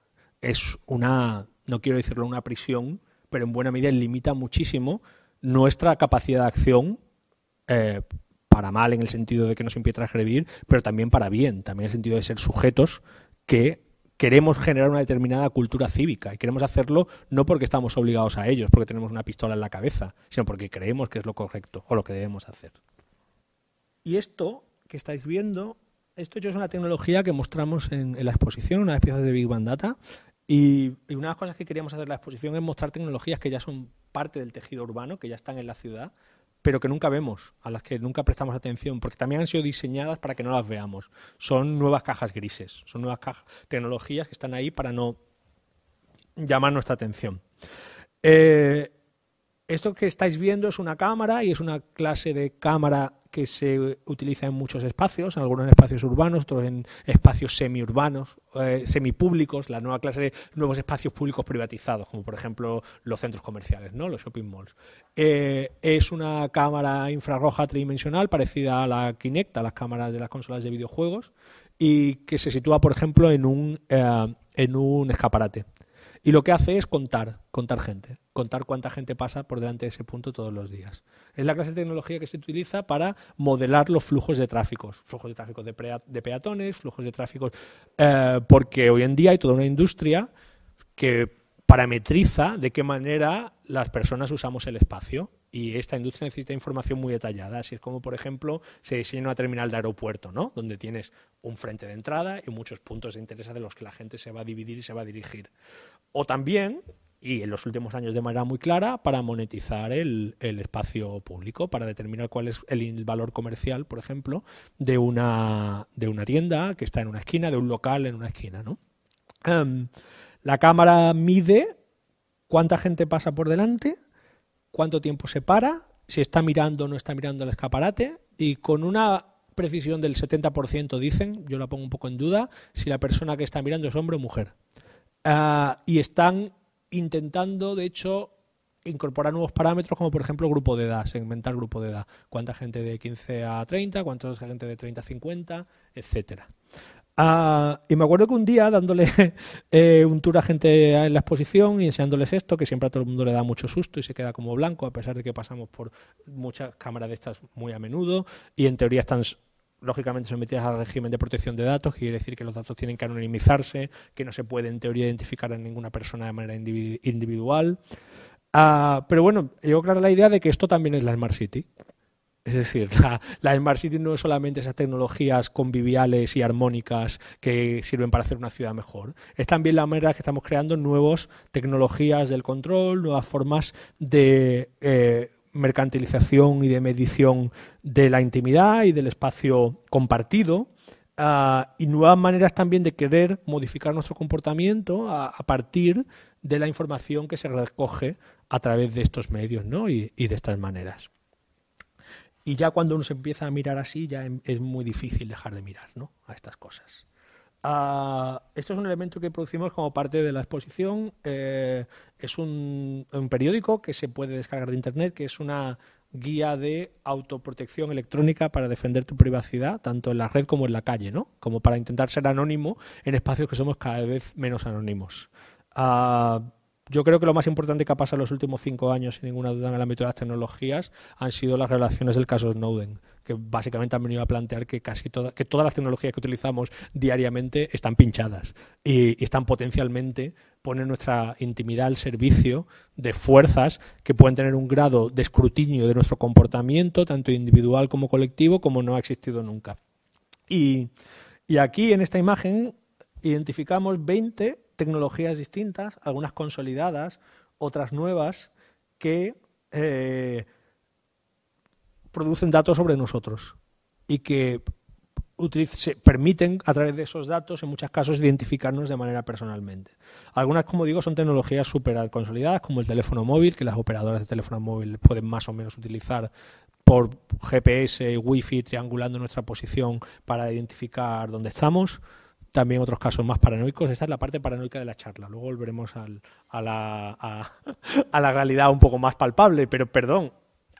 Speaker 2: Es una, no quiero decirlo una prisión, pero en buena medida limita muchísimo nuestra capacidad de acción eh, para mal en el sentido de que nos a transgredir, pero también para bien, también en el sentido de ser sujetos que queremos generar una determinada cultura cívica y queremos hacerlo no porque estamos obligados a ellos, porque tenemos una pistola en la cabeza, sino porque creemos que es lo correcto o lo que debemos hacer. Y esto que estáis viendo esto yo es una tecnología que mostramos en, la exposición, las piezas de Big Band Data, y, una de las cosas que queríamos hacer en la exposición es mostrar tecnologías que ya son parte del tejido urbano, que ya están en la ciudad, pero que nunca vemos, a las que nunca prestamos atención, porque también han sido diseñadas para que no las veamos. Son nuevas cajas grises, son nuevas tecnologías que están ahí para no llamar nuestra atención. Eh, esto que estáis viendo es una cámara y es una clase de cámara que se utiliza en muchos espacios, en algunos espacios urbanos, otros en espacios semiurbanos, eh, semipúblicos, la nueva clase de nuevos espacios públicos privatizados, como por ejemplo los centros comerciales, ¿no? los shopping malls. Eh, es una cámara infrarroja tridimensional parecida a la Kinect, a las cámaras de las consolas de videojuegos, y que se sitúa, por ejemplo, en un, eh, en un escaparate. Y lo que hace es contar, contar gente, contar cuánta gente pasa por delante de ese punto todos los días. Es la clase de tecnología que se utiliza para modelar los flujos de tráfico, flujos de tráfico de, peatones, flujos de tráfico, eh, porque hoy en día hay toda una industria que parametriza de qué manera las personas usamos el espacio y esta industria necesita información muy detallada. Así es como, por ejemplo, se diseña una terminal de aeropuerto, ¿no? donde tienes un frente de entrada y muchos puntos de interés de los que la gente se va a dividir y se va a dirigir. O también, y en los últimos años de manera muy clara, para monetizar el, espacio público, para determinar cuál es el, valor comercial, por ejemplo, de una, de una tienda que está en una esquina, de un local en una esquina. ¿no? Em, la cámara mide cuánta gente pasa por delante, cuánto tiempo se para, si está mirando o no está mirando el escaparate, y con una precisión del 70% dicen, yo la pongo un poco en duda, si la persona que está mirando es hombre o mujer. Ah, y están intentando, de hecho, incorporar nuevos parámetros como por ejemplo grupo de edad, segmentar grupo de edad, cuánta gente de 15 a 30, cuánta gente de 30 a 50, etcétera. Ah, y me acuerdo que un día dándole eh, un tour a gente en la exposición y enseñándoles esto, que siempre a todo el mundo le da mucho susto y se queda como blanco, a pesar de que pasamos por muchas cámaras de estas muy a menudo y en teoría están lógicamente sometidas al régimen de protección de datos, quiere decir que los datos tienen que anonimizarse, que no se puede en teoría identificar a ninguna persona de manera individual. Ah, pero bueno, llegó clara la idea de que esto también es la Smart City. Es decir, la, Smart City no es solamente esas tecnologías conviviales y armónicas que sirven para hacer una ciudad mejor. Es también la manera que estamos creando nuevas tecnologías del control, nuevas formas de eh, mercantilización y de medición de la intimidad y del espacio compartido. Ah, y nuevas maneras también de querer modificar nuestro comportamiento a, partir de la información que se recoge a través de estos medios ¿no? y, de estas maneras. Y ya cuando uno se empieza a mirar así, ya em, es muy difícil dejar de mirar a estas cosas. Ah, esto es un elemento que producimos como parte de la exposición. Eh, es un, periódico que se puede descargar de Internet, que es una guía de autoprotección electrónica para defender tu privacidad, tanto en la red como en la calle, ¿no? Como para intentar ser anónimo en espacios que somos cada vez menos anónimos. Ah, yo creo que lo más importante que ha pasado en los últimos cinco años, sin ninguna duda, en el ámbito de las tecnologías, han sido las relaciones del caso Snowden que básicamente han venido a plantear que casi que todas las tecnologías que utilizamos diariamente están pinchadas y, están potencialmente poner nuestra intimidad al servicio de fuerzas que pueden tener un grado de escrutinio de nuestro comportamiento, tanto individual como colectivo, como no ha existido nunca. Y, aquí en esta imagen identificamos 20 tecnologías distintas, algunas consolidadas, otras nuevas, que eh, producen datos sobre nosotros y que se permiten a través de esos datos en muchos casos identificarnos de manera personalmente. Algunas, como digo, son tecnologías súper consolidadas como el teléfono móvil, que las operadoras de teléfono móvil pueden más o menos utilizar por GPS, Wi-Fi, triangulando nuestra posición para identificar dónde estamos. También otros casos más paranoicos. Esta es la parte paranoica de la charla. Luego volveremos a la realidad un poco más palpable, pero perdón,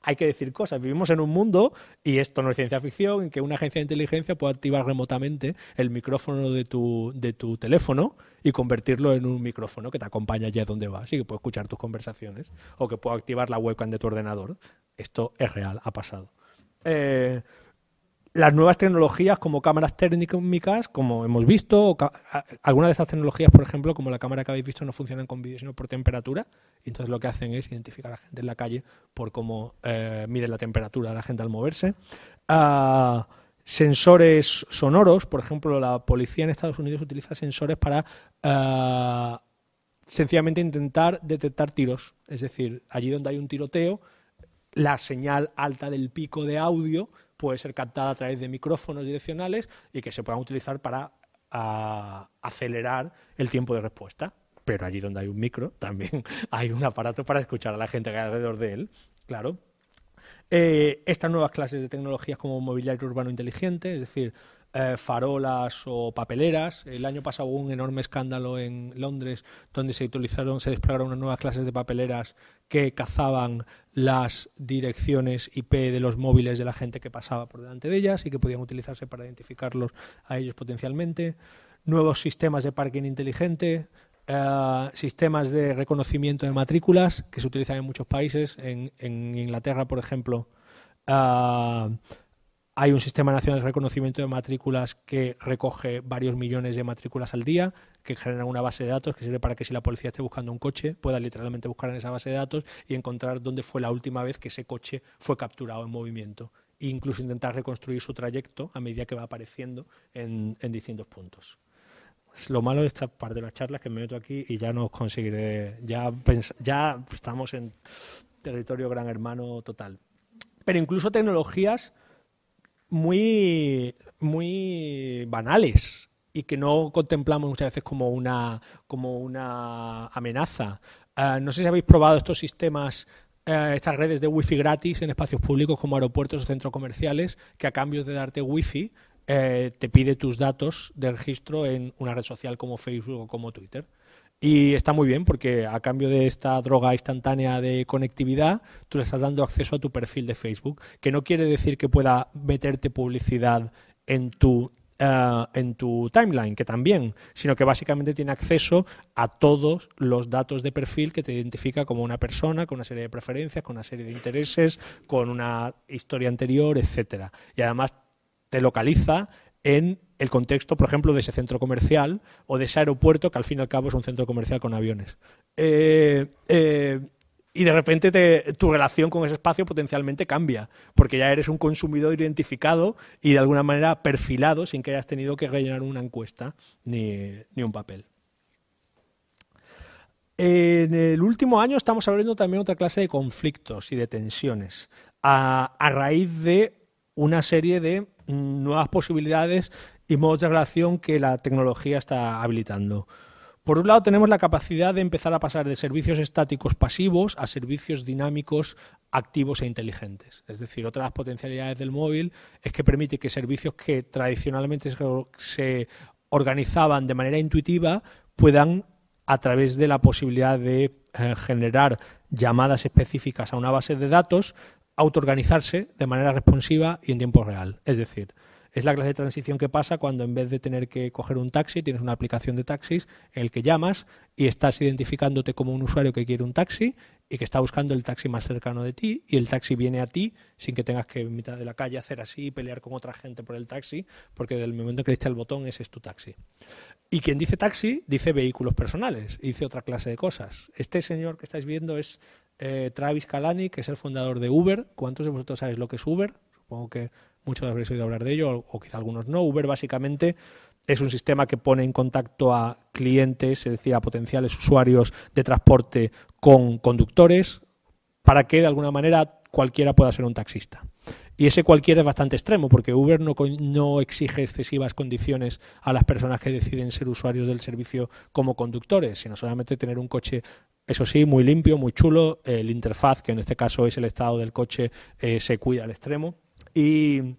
Speaker 2: hay que decir cosas. Vivimos en un mundo, y esto no es ciencia ficción, en que una agencia de inteligencia puede activar remotamente el micrófono de tu, teléfono y convertirlo en un micrófono que te acompaña ya donde vas y que puede escuchar tus conversaciones o que pueda activar la webcam de tu ordenador. Esto es real, ha pasado. Eh, las nuevas tecnologías como cámaras térmicas, como hemos visto, algunas de esas tecnologías, por ejemplo, como la cámara que habéis visto, no funcionan con vídeo, sino por temperatura. entonces lo que hacen es identificar a la gente en la calle por cómo eh, mide la temperatura de la gente al moverse. Ah, sensores sonoros, por ejemplo, la policía en Estados Unidos utiliza sensores para ah, sencillamente intentar detectar tiros. Es decir, allí donde hay un tiroteo, la señal alta del pico de audio puede ser captada a través de micrófonos direccionales y que se puedan utilizar para ah, acelerar el tiempo de respuesta. Pero allí donde hay un micro también hay un aparato para escuchar a la gente que hay alrededor de él, claro. Eh, estas nuevas clases de tecnologías como mobiliario urbano inteligente, es decir, eh, farolas o papeleras. El año pasado hubo un enorme escándalo en Londres donde se utilizaron, se desplegaron unas nuevas clases de papeleras que cazaban las direcciones IP de los móviles de la gente que pasaba por delante de ellas y que podían utilizarse para identificarlos a ellos potencialmente. Nuevos sistemas de parking inteligente, eh, sistemas de reconocimiento de matrículas que se utilizan en muchos países. En, Inglaterra, por ejemplo, eh, hay un sistema nacional de reconocimiento de matrículas que recoge varios millones de matrículas al día, que genera una base de datos que sirve para que si la policía esté buscando un coche, pueda literalmente buscar en esa base de datos y encontrar dónde fue la última vez que ese coche fue capturado en movimiento. E incluso intentar reconstruir su trayecto a medida que va apareciendo en, distintos puntos lo malo de esta parte de las charlas que me meto aquí y ya no conseguiré, ya, ya estamos en territorio gran hermano total. Pero incluso tecnologías muy, muy banales y que no contemplamos muchas veces como una, como una amenaza. Eh, no sé si habéis probado estos sistemas, eh, estas redes de wifi gratis en espacios públicos como aeropuertos o centros comerciales, que a cambio de darte wifi eh, te pide tus datos de registro en una red social como Facebook o como Twitter. Y está muy bien porque a cambio de esta droga instantánea de conectividad, tú le estás dando acceso a tu perfil de Facebook, que no quiere decir que pueda meterte publicidad en tu, eh, en tu timeline, que también, sino que básicamente tiene acceso a todos los datos de perfil que te identifica como una persona, con una serie de preferencias, con una serie de intereses, con una historia anterior, etcétera. Y además te localiza en el contexto, por ejemplo, de ese centro comercial o de ese aeropuerto que al fin y al cabo es un centro comercial con aviones. Eh, eh, y de repente tu relación con ese espacio potencialmente cambia, porque ya eres un consumidor identificado y de alguna manera perfilado sin que hayas tenido que rellenar una encuesta ni, un papel. En el último año estamos abriendo también otra clase de conflictos y de tensiones a raíz de una serie de nuevas posibilidades y modos de relación que la tecnología está habilitando. Por un lado tenemos la capacidad de empezar a pasar de servicios estáticos pasivos a servicios dinámicos activos e inteligentes. Es decir, otra de las potencialidades del móvil es que permite que servicios que tradicionalmente se organizaban de manera intuitiva puedan, a través de la posibilidad de eh, generar llamadas específicas a una base de datos, autoorganizarse de manera responsiva y en tiempo real. Es decir, es la clase de transición que pasa cuando en vez de tener que coger un taxi, tienes una aplicación de taxis en el que llamas y estás identificándote como un usuario que quiere un taxi y que está buscando el taxi más cercano de ti y el taxi viene a ti sin que tengas que en mitad de la calle hacer así y pelear con otra gente por el taxi, porque del momento que le el botón ese es tu taxi. Y quien dice taxi dice vehículos personales, dice otra clase de cosas. Este señor que estáis viendo es eh, Travis Kalani, que es el fundador de Uber. ¿Cuántos de vosotros sabéis lo que es Uber? Supongo que muchos habréis oído hablar de ello, o, quizá algunos no. Uber básicamente es un sistema que pone en contacto a clientes, es decir, a potenciales usuarios de transporte con conductores, para que de alguna manera cualquiera pueda ser un taxista. Y ese cualquiera es bastante extremo, porque Uber no, no, exige excesivas condiciones a las personas que deciden ser usuarios del servicio como conductores, sino solamente tener un coche eso sí, muy limpio, muy chulo. El eh, interfaz, que en este caso es el estado del coche, eh, se cuida al extremo. Y,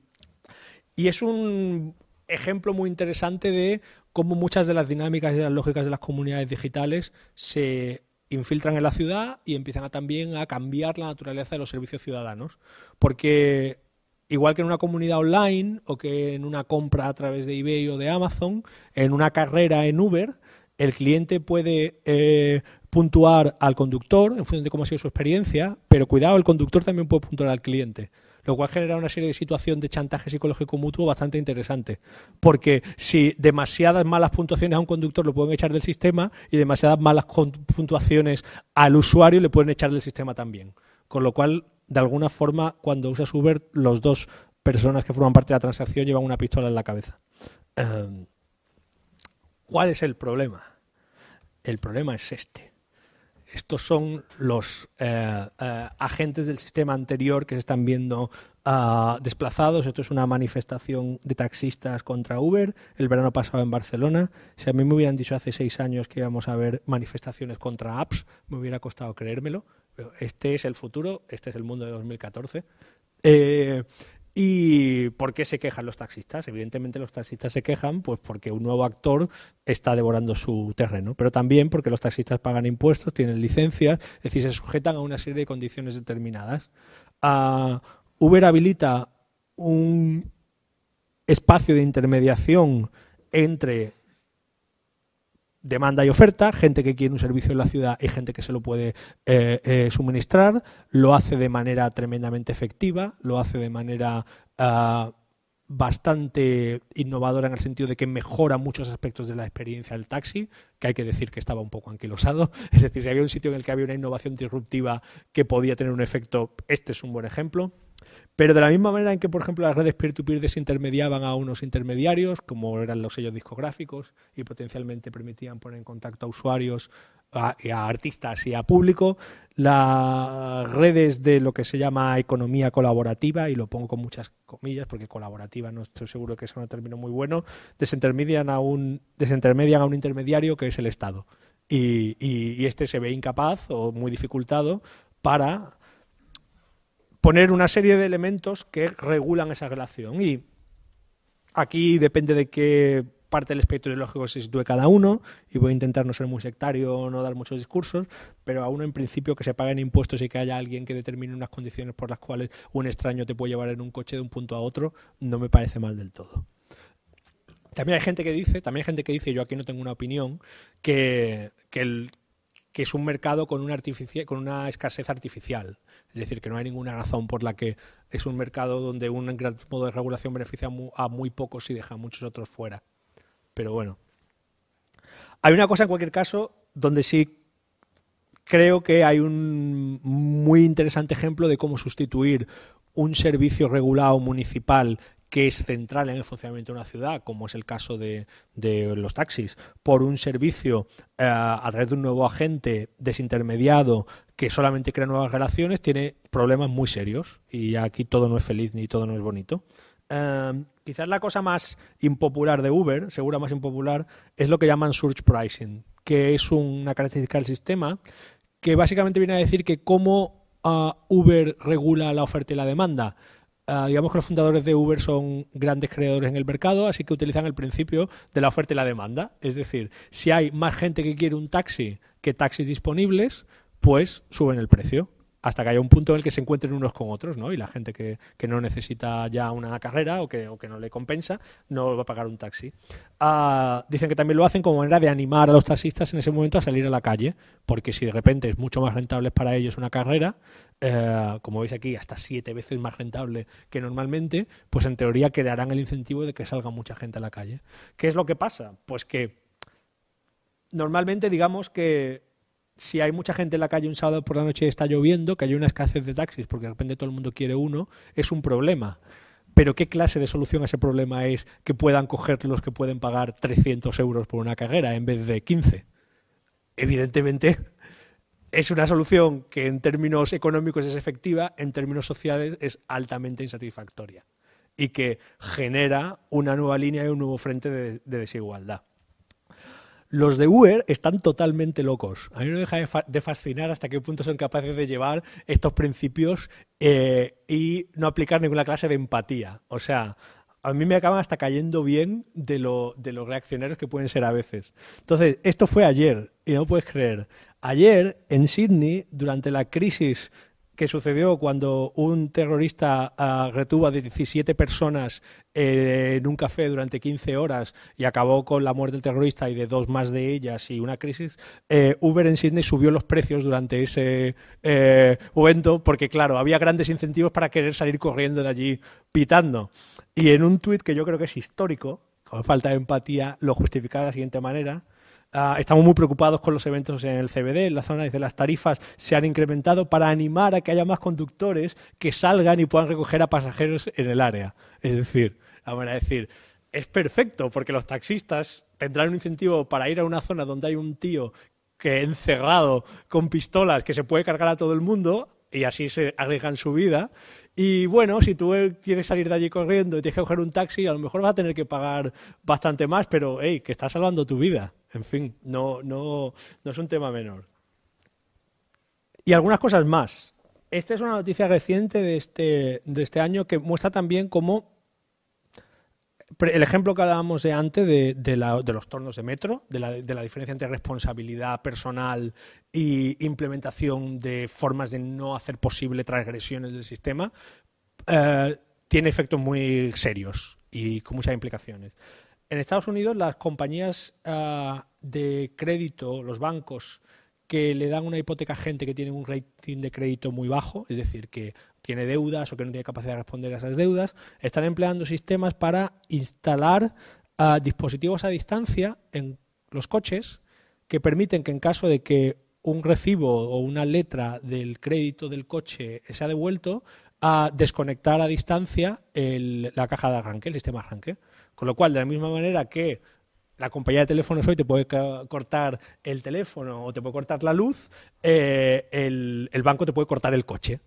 Speaker 2: es un ejemplo muy interesante de cómo muchas de las dinámicas y las lógicas de las comunidades digitales se infiltran en la ciudad y empiezan también a cambiar la naturaleza de los servicios ciudadanos. Porque igual que en una comunidad online o que en una compra a través de eBay o de Amazon, en una carrera en Uber, el cliente puede eh, puntuar al conductor en función de cómo ha sido su experiencia, pero cuidado, el conductor también puede puntuar al cliente, lo cual genera una serie de situaciones de chantaje psicológico mutuo bastante interesante, porque si demasiadas malas puntuaciones a un conductor lo pueden echar del sistema y demasiadas malas puntuaciones al usuario le pueden echar del sistema también. Con lo cual, de alguna forma, cuando usa Uber, los dos personas que forman parte de la transacción llevan una pistola en la cabeza. Em, ¿Cuál es el problema? El problema es este estos son los eh, eh, agentes del sistema anterior que se están viendo ah, desplazados. Esto es una manifestación de taxistas contra Uber el verano pasado en Barcelona. Si a mí me hubieran dicho hace seis años que íbamos a ver manifestaciones contra apps, me hubiera costado creérmelo. este es el futuro, este es el mundo de 2014. ¿Y por qué se quejan los taxistas? Evidentemente los taxistas se quejan pues porque un nuevo actor está devorando su terreno, pero también porque los taxistas pagan impuestos, tienen licencias, es decir, se sujetan a una serie de condiciones determinadas. Ah, Uber habilita un espacio de intermediación entre demanda y oferta, gente que quiere un servicio en la ciudad y gente que se lo puede eh, eh, suministrar, lo hace de manera tremendamente efectiva, lo hace de manera ah, bastante innovadora en el sentido de que mejora muchos aspectos de la experiencia del taxi, que hay que decir que estaba un poco anquilosado, es decir, si había un sitio en el que había una innovación disruptiva que podía tener un efecto, este es un buen ejemplo. Pero de la misma manera en que, por ejemplo, las redes peer-to-peer desintermediaban a unos intermediarios, como eran los sellos discográficos, y potencialmente permitían poner en contacto a usuarios, a, a artistas y a público, las redes de lo que se llama economía colaborativa, y lo pongo con muchas comillas, porque colaborativa no estoy seguro que sea un término muy bueno, desintermedian a un, desintermedian a un intermediario que es el Estado. y este se ve incapaz o muy dificultado para poner una serie de elementos que regulan esa relación. Y aquí depende de qué parte del espectro ideológico se sitúe cada uno, y voy a intentar no ser muy sectario, no dar muchos discursos, pero a uno en principio que se paguen impuestos y que haya alguien que determine unas condiciones por las cuales un extraño te puede llevar en un coche de un punto a otro, no me parece mal del todo. También hay gente que dice, también hay gente que dice, yo aquí no tengo una opinión, que, que, es un mercado con una, con una escasez artificial. Es decir, que no hay ninguna razón por la que es un mercado donde un gran modo de regulación beneficia a muy pocos y deja a muchos otros fuera. Pero bueno. Hay una cosa en cualquier caso donde sí creo que hay un muy interesante ejemplo de cómo sustituir un servicio regulado municipal que es central en el funcionamiento de una ciudad, como es el caso de, los taxis, por un servicio eh, a través de un nuevo agente desintermediado que solamente crea nuevas relaciones, tiene problemas muy serios y aquí todo no es feliz ni todo no es bonito. Em, quizás la cosa más impopular de Uber, segura más impopular, es lo que llaman surge pricing, que es una característica del sistema que básicamente viene a decir que cómo ah, Uber regula la oferta y la demanda. Ah, digamos que los fundadores de Uber son grandes creadores en el mercado, así que utilizan el principio de la oferta y la demanda. Es decir, si hay más gente que quiere un taxi que taxis disponibles, pues suben el precio hasta que haya un punto en el que se encuentren unos con otros, ¿no? Y la gente que, no necesita ya una carrera o que, no le compensa, no va a pagar un taxi. Ah, dicen que también lo hacen como manera de animar a los taxistas en ese momento a salir a la calle, porque si de repente es mucho más rentable para ellos una carrera, eh, como veis aquí, hasta siete veces más rentable que normalmente, pues en teoría crearán el incentivo de que salga mucha gente a la calle. ¿Qué es lo que pasa? Pues que normalmente digamos que si hay mucha gente en la calle un sábado por la noche y está lloviendo, que hay una escasez de taxis porque de repente todo el mundo quiere uno, es un problema. Pero ¿qué clase de solución a ese problema es que puedan coger los que pueden pagar 300 euros por una carrera en vez de 15? Evidentemente es una solución que en términos económicos es efectiva, en términos sociales es altamente insatisfactoria y que genera una nueva línea y un nuevo frente de, de desigualdad. Los de Uber están totalmente locos. A mí no deja de, fascinar hasta qué punto son capaces de llevar estos principios eh, y no aplicar ninguna clase de empatía. O sea, a mí me acaban hasta cayendo bien de, de los reaccionarios que pueden ser a veces. Entonces, esto fue ayer y no puedes creer. Ayer, en Sydney, durante la crisis que sucedió cuando un terrorista ah, retuvo a 17 personas eh, en un café durante 15 horas y acabó con la muerte del terrorista y de dos más de ellas y una crisis, eh, Uber en Sydney subió los precios durante ese momento eh, porque, claro, había grandes incentivos para querer salir corriendo de allí pitando. Y en un tuit que yo creo que es histórico, con falta de empatía, lo justificaba de la siguiente manera. Ah, estamos muy preocupados con los eventos en el CBD, en la zona las tarifas se han incrementado para animar a que haya más conductores que salgan y puedan recoger a pasajeros en el área. Es decir, decir, es perfecto porque los taxistas tendrán un incentivo para ir a una zona donde hay un tío que encerrado con pistolas que se puede cargar a todo el mundo y así se arriesgan su vida. Y bueno, si tú quieres salir de allí corriendo y tienes que coger un taxi, a lo mejor vas a tener que pagar bastante más, pero hey, que estás salvando tu vida. En fin, no, no, no es un tema menor. Y algunas cosas más. Esta es una noticia reciente de este, de este año que muestra también cómo el ejemplo que hablábamos de antes de, los tornos de metro, de la, diferencia entre responsabilidad personal y implementación de formas de no hacer posible transgresiones del sistema, eh, tiene efectos muy serios y con muchas implicaciones en Estados Unidos las compañías ah, de crédito, los bancos que le dan una hipoteca a gente que tiene un rating de crédito muy bajo, es decir, que tiene deudas o que no tiene capacidad de responder a esas deudas, están empleando sistemas para instalar ah, dispositivos a distancia en los coches que permiten que en caso de que un recibo o una letra del crédito del coche se devuelto, a ah, desconectar a distancia la caja de arranque, el sistema de arranque. Con lo cual, de la misma manera que la compañía de teléfonos hoy te puede cortar el teléfono o te puede cortar la luz, eh, el, banco te puede cortar el coche.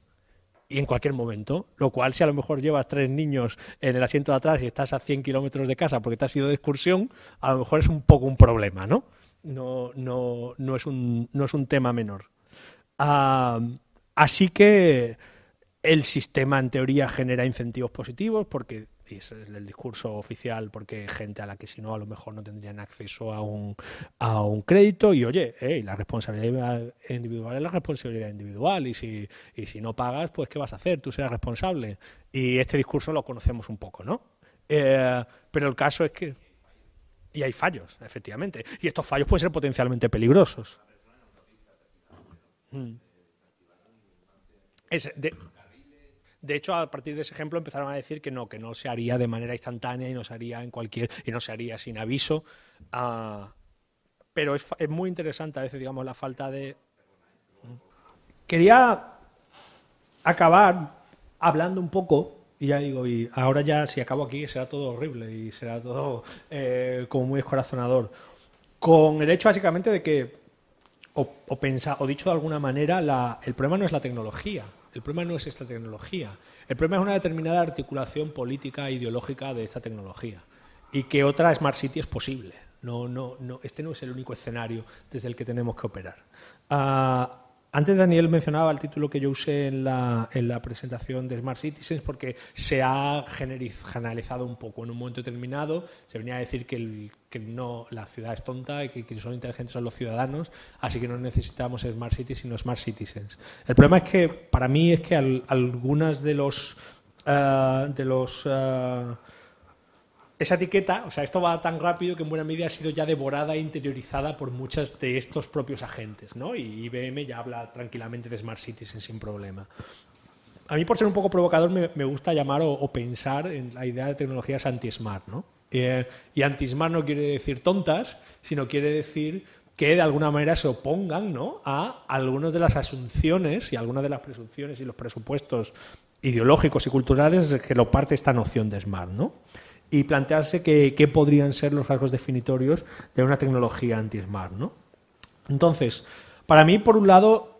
Speaker 2: Y en cualquier momento, lo cual si a lo mejor llevas tres niños en el asiento de atrás y estás a 100 kilómetros de casa porque te has ido de excursión, a lo mejor es un poco un problema, ¿no? No, no, es, un, no es un tema menor. así que el sistema en teoría genera incentivos positivos porque y es el discurso oficial porque gente a la que si no a lo mejor no tendrían acceso a un, a un crédito y oye, la responsabilidad individual es la responsabilidad individual y si, y si no pagas, pues ¿qué vas a hacer? Tú serás responsable. Y este discurso lo conocemos un poco, ¿no? Eh, pero el caso es que... Y hay fallos, efectivamente. Y estos fallos pueden ser potencialmente peligrosos. Hmm. Es de, de hecho, a partir de ese ejemplo empezaron a decir que no, que no se haría de manera instantánea y no se haría en cualquier y no se haría sin aviso. Ah, pero es, muy interesante a veces, digamos, la falta de. ¿Mm? Quería acabar hablando un poco y ya digo, y ahora ya si acabo aquí será todo horrible y será todo eh, como muy descorazonador. Con el hecho básicamente de que o, o, o dicho de alguna manera, el problema no es la tecnología, el problema no es esta tecnología. El problema es una determinada articulación política e ideológica de esta tecnología. Y que otra Smart City es posible. No, no, no, este no es el único escenario desde el que tenemos que operar. Ah, antes Daniel mencionaba el título que yo usé en la, presentación de Smart Citizens porque se ha generalizado un poco. En un momento determinado se venía a decir que, no la ciudad es tonta y que quienes son inteligentes son los ciudadanos, así que no necesitamos Smart Cities sino Smart Citizens. El problema es que para mí es que algunas de los... Eh, de los eh, esa etiqueta, o sea, esto va tan rápido que en buena medida ha sido ya devorada e interiorizada por muchos de estos propios agentes, ¿no? Y IBM ya habla tranquilamente de Smart Cities sin problema. A mí, por ser un poco provocador, me, gusta llamar o, pensar en la idea de tecnologías anti-smart, ¿no? Eh, y anti-smart no quiere decir tontas, sino quiere decir que de alguna manera se opongan ¿no? a algunas de las asunciones y algunas de las presunciones y los presupuestos ideológicos y culturales que lo parte esta noción de smart, ¿no? y plantearse qué podrían ser los rasgos definitorios de una tecnología anti-smart. ¿no? Entonces, para mí, por un lado,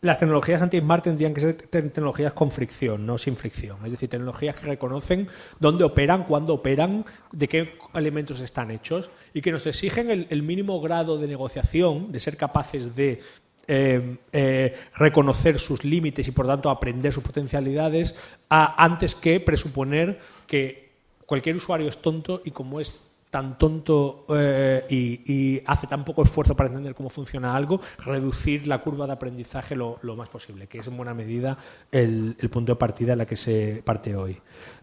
Speaker 2: las tecnologías anti-smart tendrían que ser tecnologías con fricción, no sin fricción. Es decir, tecnologías que reconocen dónde operan, cuándo operan, de qué elementos están hechos y que nos exigen el, mínimo grado de negociación, de ser capaces de eh, eh, reconocer sus límites y por tanto aprender sus potencialidades antes que presuponer que cualquier usuario es tonto y como es tan tonto eh, y, hace tan poco esfuerzo para entender cómo funciona algo, reducir la curva de aprendizaje lo, más posible, que es en buena medida el, punto de partida en la que se parte hoy.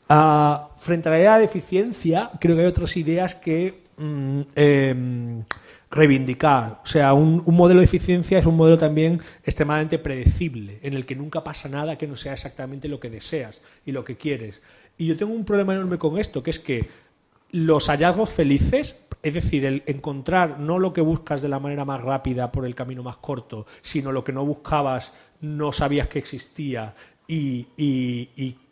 Speaker 2: Ah, frente a la idea de eficiencia, creo que hay otras ideas que mm, em, reivindicar. O sea, un, modelo de eficiencia es un modelo también extremadamente predecible, en el que nunca pasa nada que no sea exactamente lo que deseas y lo que quieres. Y yo tengo un problema enorme con esto, que es que los hallazgos felices, es decir, el encontrar no lo que buscas de la manera más rápida por el camino más corto, sino lo que no buscabas, no sabías que existía, y,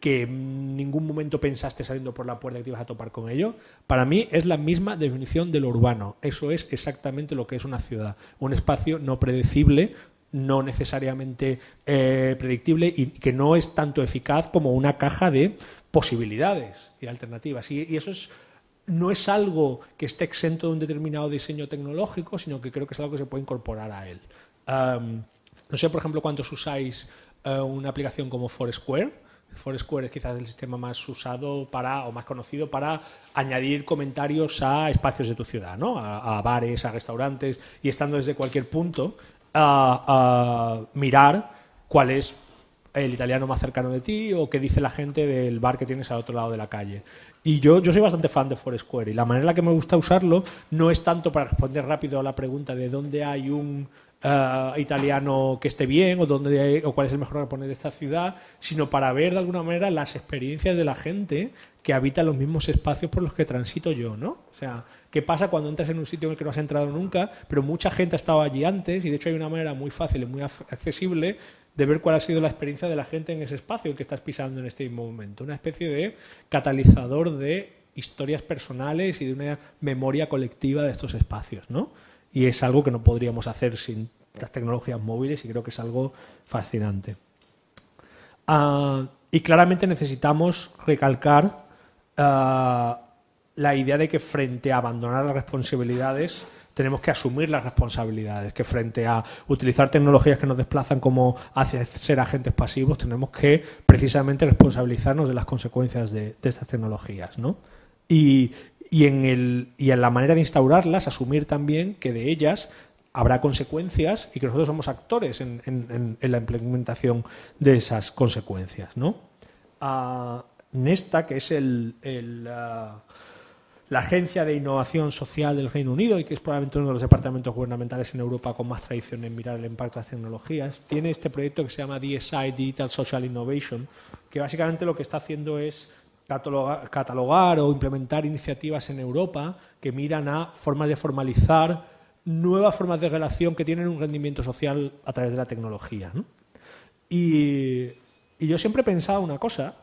Speaker 2: que en ningún momento pensaste saliendo por la puerta que te ibas a topar con ello, para mí es la misma definición de lo urbano. Eso es exactamente lo que es una ciudad, un espacio no predecible, no necesariamente eh, predictible y que no es tanto eficaz como una caja de posibilidades y alternativas. Y, eso es, no es algo que esté exento de un determinado diseño tecnológico, sino que creo que es algo que se puede incorporar a él. no sé, por ejemplo, cuántos usáis eh, una aplicación como Foursquare. Foursquare es quizás el sistema más usado para o más conocido para añadir comentarios a espacios de tu ciudad, ¿no? A, bares, a restaurantes y estando desde cualquier punto a, a mirar cuál es el italiano más cercano de ti o qué dice la gente del bar que tienes al otro lado de la calle. Y yo, soy bastante fan de Foursquare y la manera en la que me gusta usarlo no es tanto para responder rápido a la pregunta de dónde hay un eh, italiano que esté bien o, dónde o cuál es el mejor reponente de esta ciudad, sino para ver de alguna manera las experiencias de la gente que habita los mismos espacios por los que transito yo, ¿no? O sea, ¿Qué pasa cuando entras en un sitio en el que no has entrado nunca, pero mucha gente ha estado allí antes y de hecho hay una manera muy fácil y muy accesible de ver cuál ha sido la experiencia de la gente en ese espacio que estás pisando en este momento. Una especie de catalizador de historias personales y de una memoria colectiva de estos espacios, ¿no? Y es algo que no podríamos hacer sin las tecnologías móviles y creo que es algo fascinante. Ah, y claramente necesitamos recalcar ah, la idea de que frente a abandonar las responsabilidades, tenemos que asumir las responsabilidades, que frente a utilizar tecnologías que nos desplazan como hacia ser agentes pasivos, tenemos que precisamente responsabilizarnos de las consecuencias de, estas tecnologías, Y, en, el, en la manera de instaurarlas, asumir también que de ellas habrá consecuencias y que nosotros somos actores en, la implementación de esas consecuencias. ¿no? Ah, Nesta, que es el, ah, la Agencia de Innovación Social del Reino Unido, y que es probablemente uno de los departamentos gubernamentales en Europa con más tradición en mirar el impacto de las tecnologías, tiene este proyecto que se llama DSI, Digital Social Innovation, que básicamente lo que está haciendo es catalogar, o implementar iniciativas en Europa que miran a formas de formalizar nuevas formas de relación que tienen un rendimiento social a través de la tecnología. Y, y yo siempre he pensado una cosa,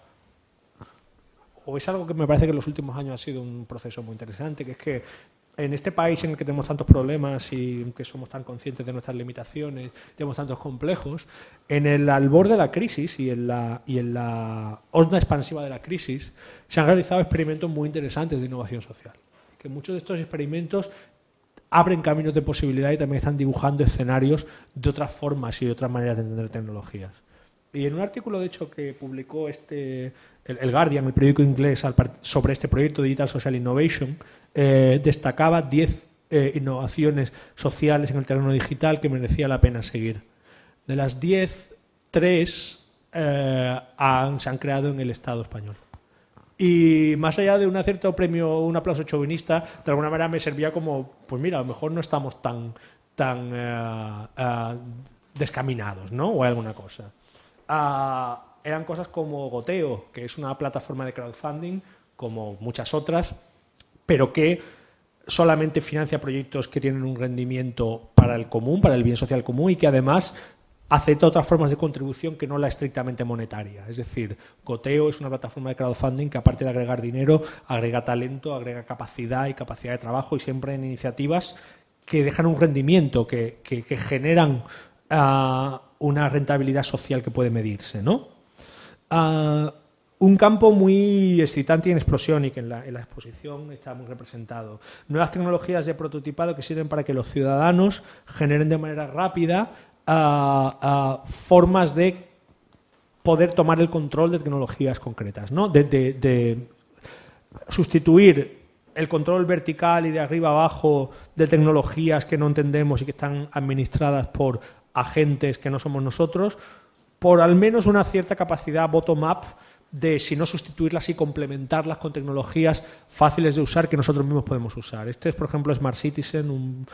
Speaker 2: o es algo que me parece que en los últimos años ha sido un proceso muy interesante, que es que en este país en el que tenemos tantos problemas y que somos tan conscientes de nuestras limitaciones, tenemos tantos complejos, en el albor de la crisis y en la, y en la onda expansiva de la crisis se han realizado experimentos muy interesantes de innovación social. Que muchos de estos experimentos abren caminos de posibilidad y también están dibujando escenarios de otras formas y de otras maneras de entender tecnologías. Y en un artículo, de hecho, que publicó este, el, Guardian, el periódico inglés, sobre este proyecto Digital Social Innovation, eh, destacaba 10 eh, innovaciones sociales en el terreno digital que merecía la pena seguir. De las 10, 3 eh, se han creado en el Estado español. Y más allá de un cierto premio, un aplauso chauvinista, de alguna manera me servía como, pues mira, a lo mejor no estamos tan, tan descaminados, ¿no? O alguna cosa eran cosas como Goteo, que es una plataforma de crowdfunding, como muchas otras, pero que solamente financia proyectos que tienen un rendimiento para el común, para el bien social común, y que además acepta otras formas de contribución que no la estrictamente monetaria. Es decir, Goteo es una plataforma de crowdfunding que aparte de agregar dinero, agrega talento, agrega capacidad y capacidad de trabajo y siempre en iniciativas que dejan un rendimiento, que, generan ah, una rentabilidad social que puede medirse, ¿no? Ah, un campo muy excitante y en explosión y que en la, exposición está muy representado. Nuevas tecnologías de prototipado que sirven para que los ciudadanos generen de manera rápida ah, ah, formas de poder tomar el control de tecnologías concretas, ¿no? de sustituir el control vertical y de arriba abajo de tecnologías que no entendemos y que están administradas por agentes que no somos nosotros, por al menos una cierta capacidad bottom-up de si no sustituirlas y complementarlas con tecnologías fáciles de usar que nosotros mismos podemos usar. Este es, por ejemplo, Smart Citizen, un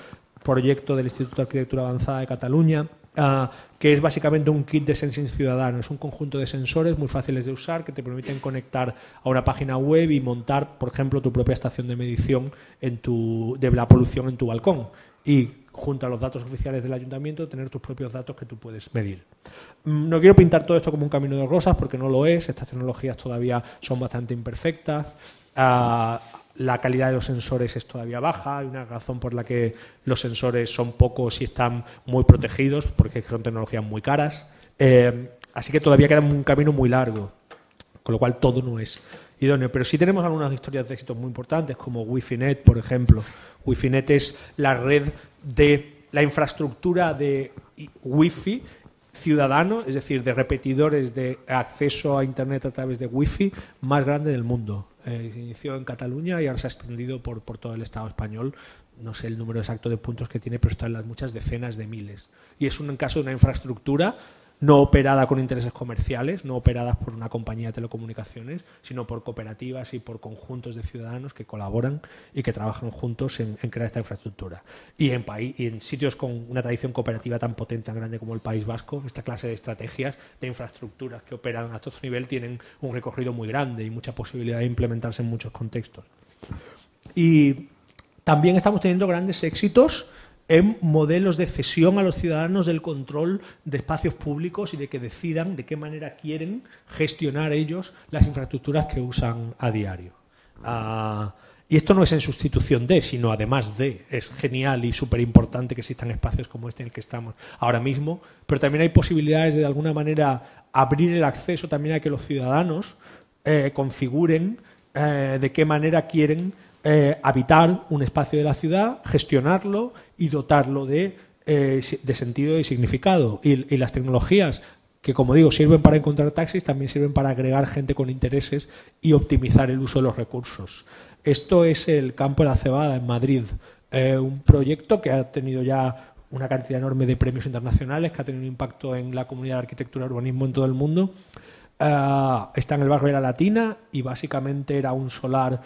Speaker 2: proyecto del Instituto de Arquitectura Avanzada de Cataluña, ah, que es básicamente un kit de sensing ciudadano. Es un conjunto de sensores muy fáciles de usar que te permiten conectar a una página web y montar, por ejemplo, tu propia estación de medición en tu, de la polución en tu balcón. Y junto a los datos oficiales del ayuntamiento, tener tus propios datos que tú puedes medir. Mm, no quiero pintar todo esto como un camino de rosas porque no lo es, estas tecnologías todavía son bastante imperfectas, ah, la calidad de los sensores es todavía baja, hay una razón por la que los sensores son pocos y están muy protegidos porque son tecnologías muy caras, eh, así que todavía queda un camino muy largo, con lo cual todo no es idóneo, pero sí tenemos algunas historias de éxito muy importantes como wi por ejemplo. wi es la red de la infraestructura de Wi-Fi ciudadano, es decir, de repetidores de acceso a Internet a través de Wi-Fi más grande del mundo. Eh, inició en Cataluña y ahora se ha extendido por, por todo el Estado español. No sé el número exacto de puntos que tiene, pero están las muchas decenas de miles. Y es un caso de una infraestructura no operada con intereses comerciales, no operadas por una compañía de telecomunicaciones, sino por cooperativas y por conjuntos de ciudadanos que colaboran y que trabajan juntos en, crear esta infraestructura. Y en, y en sitios con una tradición cooperativa tan potente, tan grande como el País Vasco, esta clase de estrategias de infraestructuras que operan a todo nivel tienen un recorrido muy grande y mucha posibilidad de implementarse en muchos contextos. Y también estamos teniendo grandes éxitos en modelos de cesión a los ciudadanos del control de espacios públicos y de que decidan de qué manera quieren gestionar ellos las infraestructuras que usan a diario. Ah, y esto no es en sustitución de, sino además de. Es genial y súper importante que existan espacios como este en el que estamos ahora mismo, pero también hay posibilidades de, de alguna manera, abrir el acceso también a que los ciudadanos eh, configuren eh, de qué manera quieren eh, habitar un espacio de la ciudad, gestionarlo y dotarlo de, eh, sentido y significado. Y, las tecnologías que, como digo, sirven para encontrar taxis, también sirven para agregar gente con intereses y optimizar el uso de los recursos. Esto es el Campo de la Cebada en Madrid, eh, un proyecto que ha tenido ya una cantidad enorme de premios internacionales, que ha tenido un impacto en la comunidad de arquitectura y urbanismo en todo el mundo. está en el barrio de la Latina y básicamente era un solar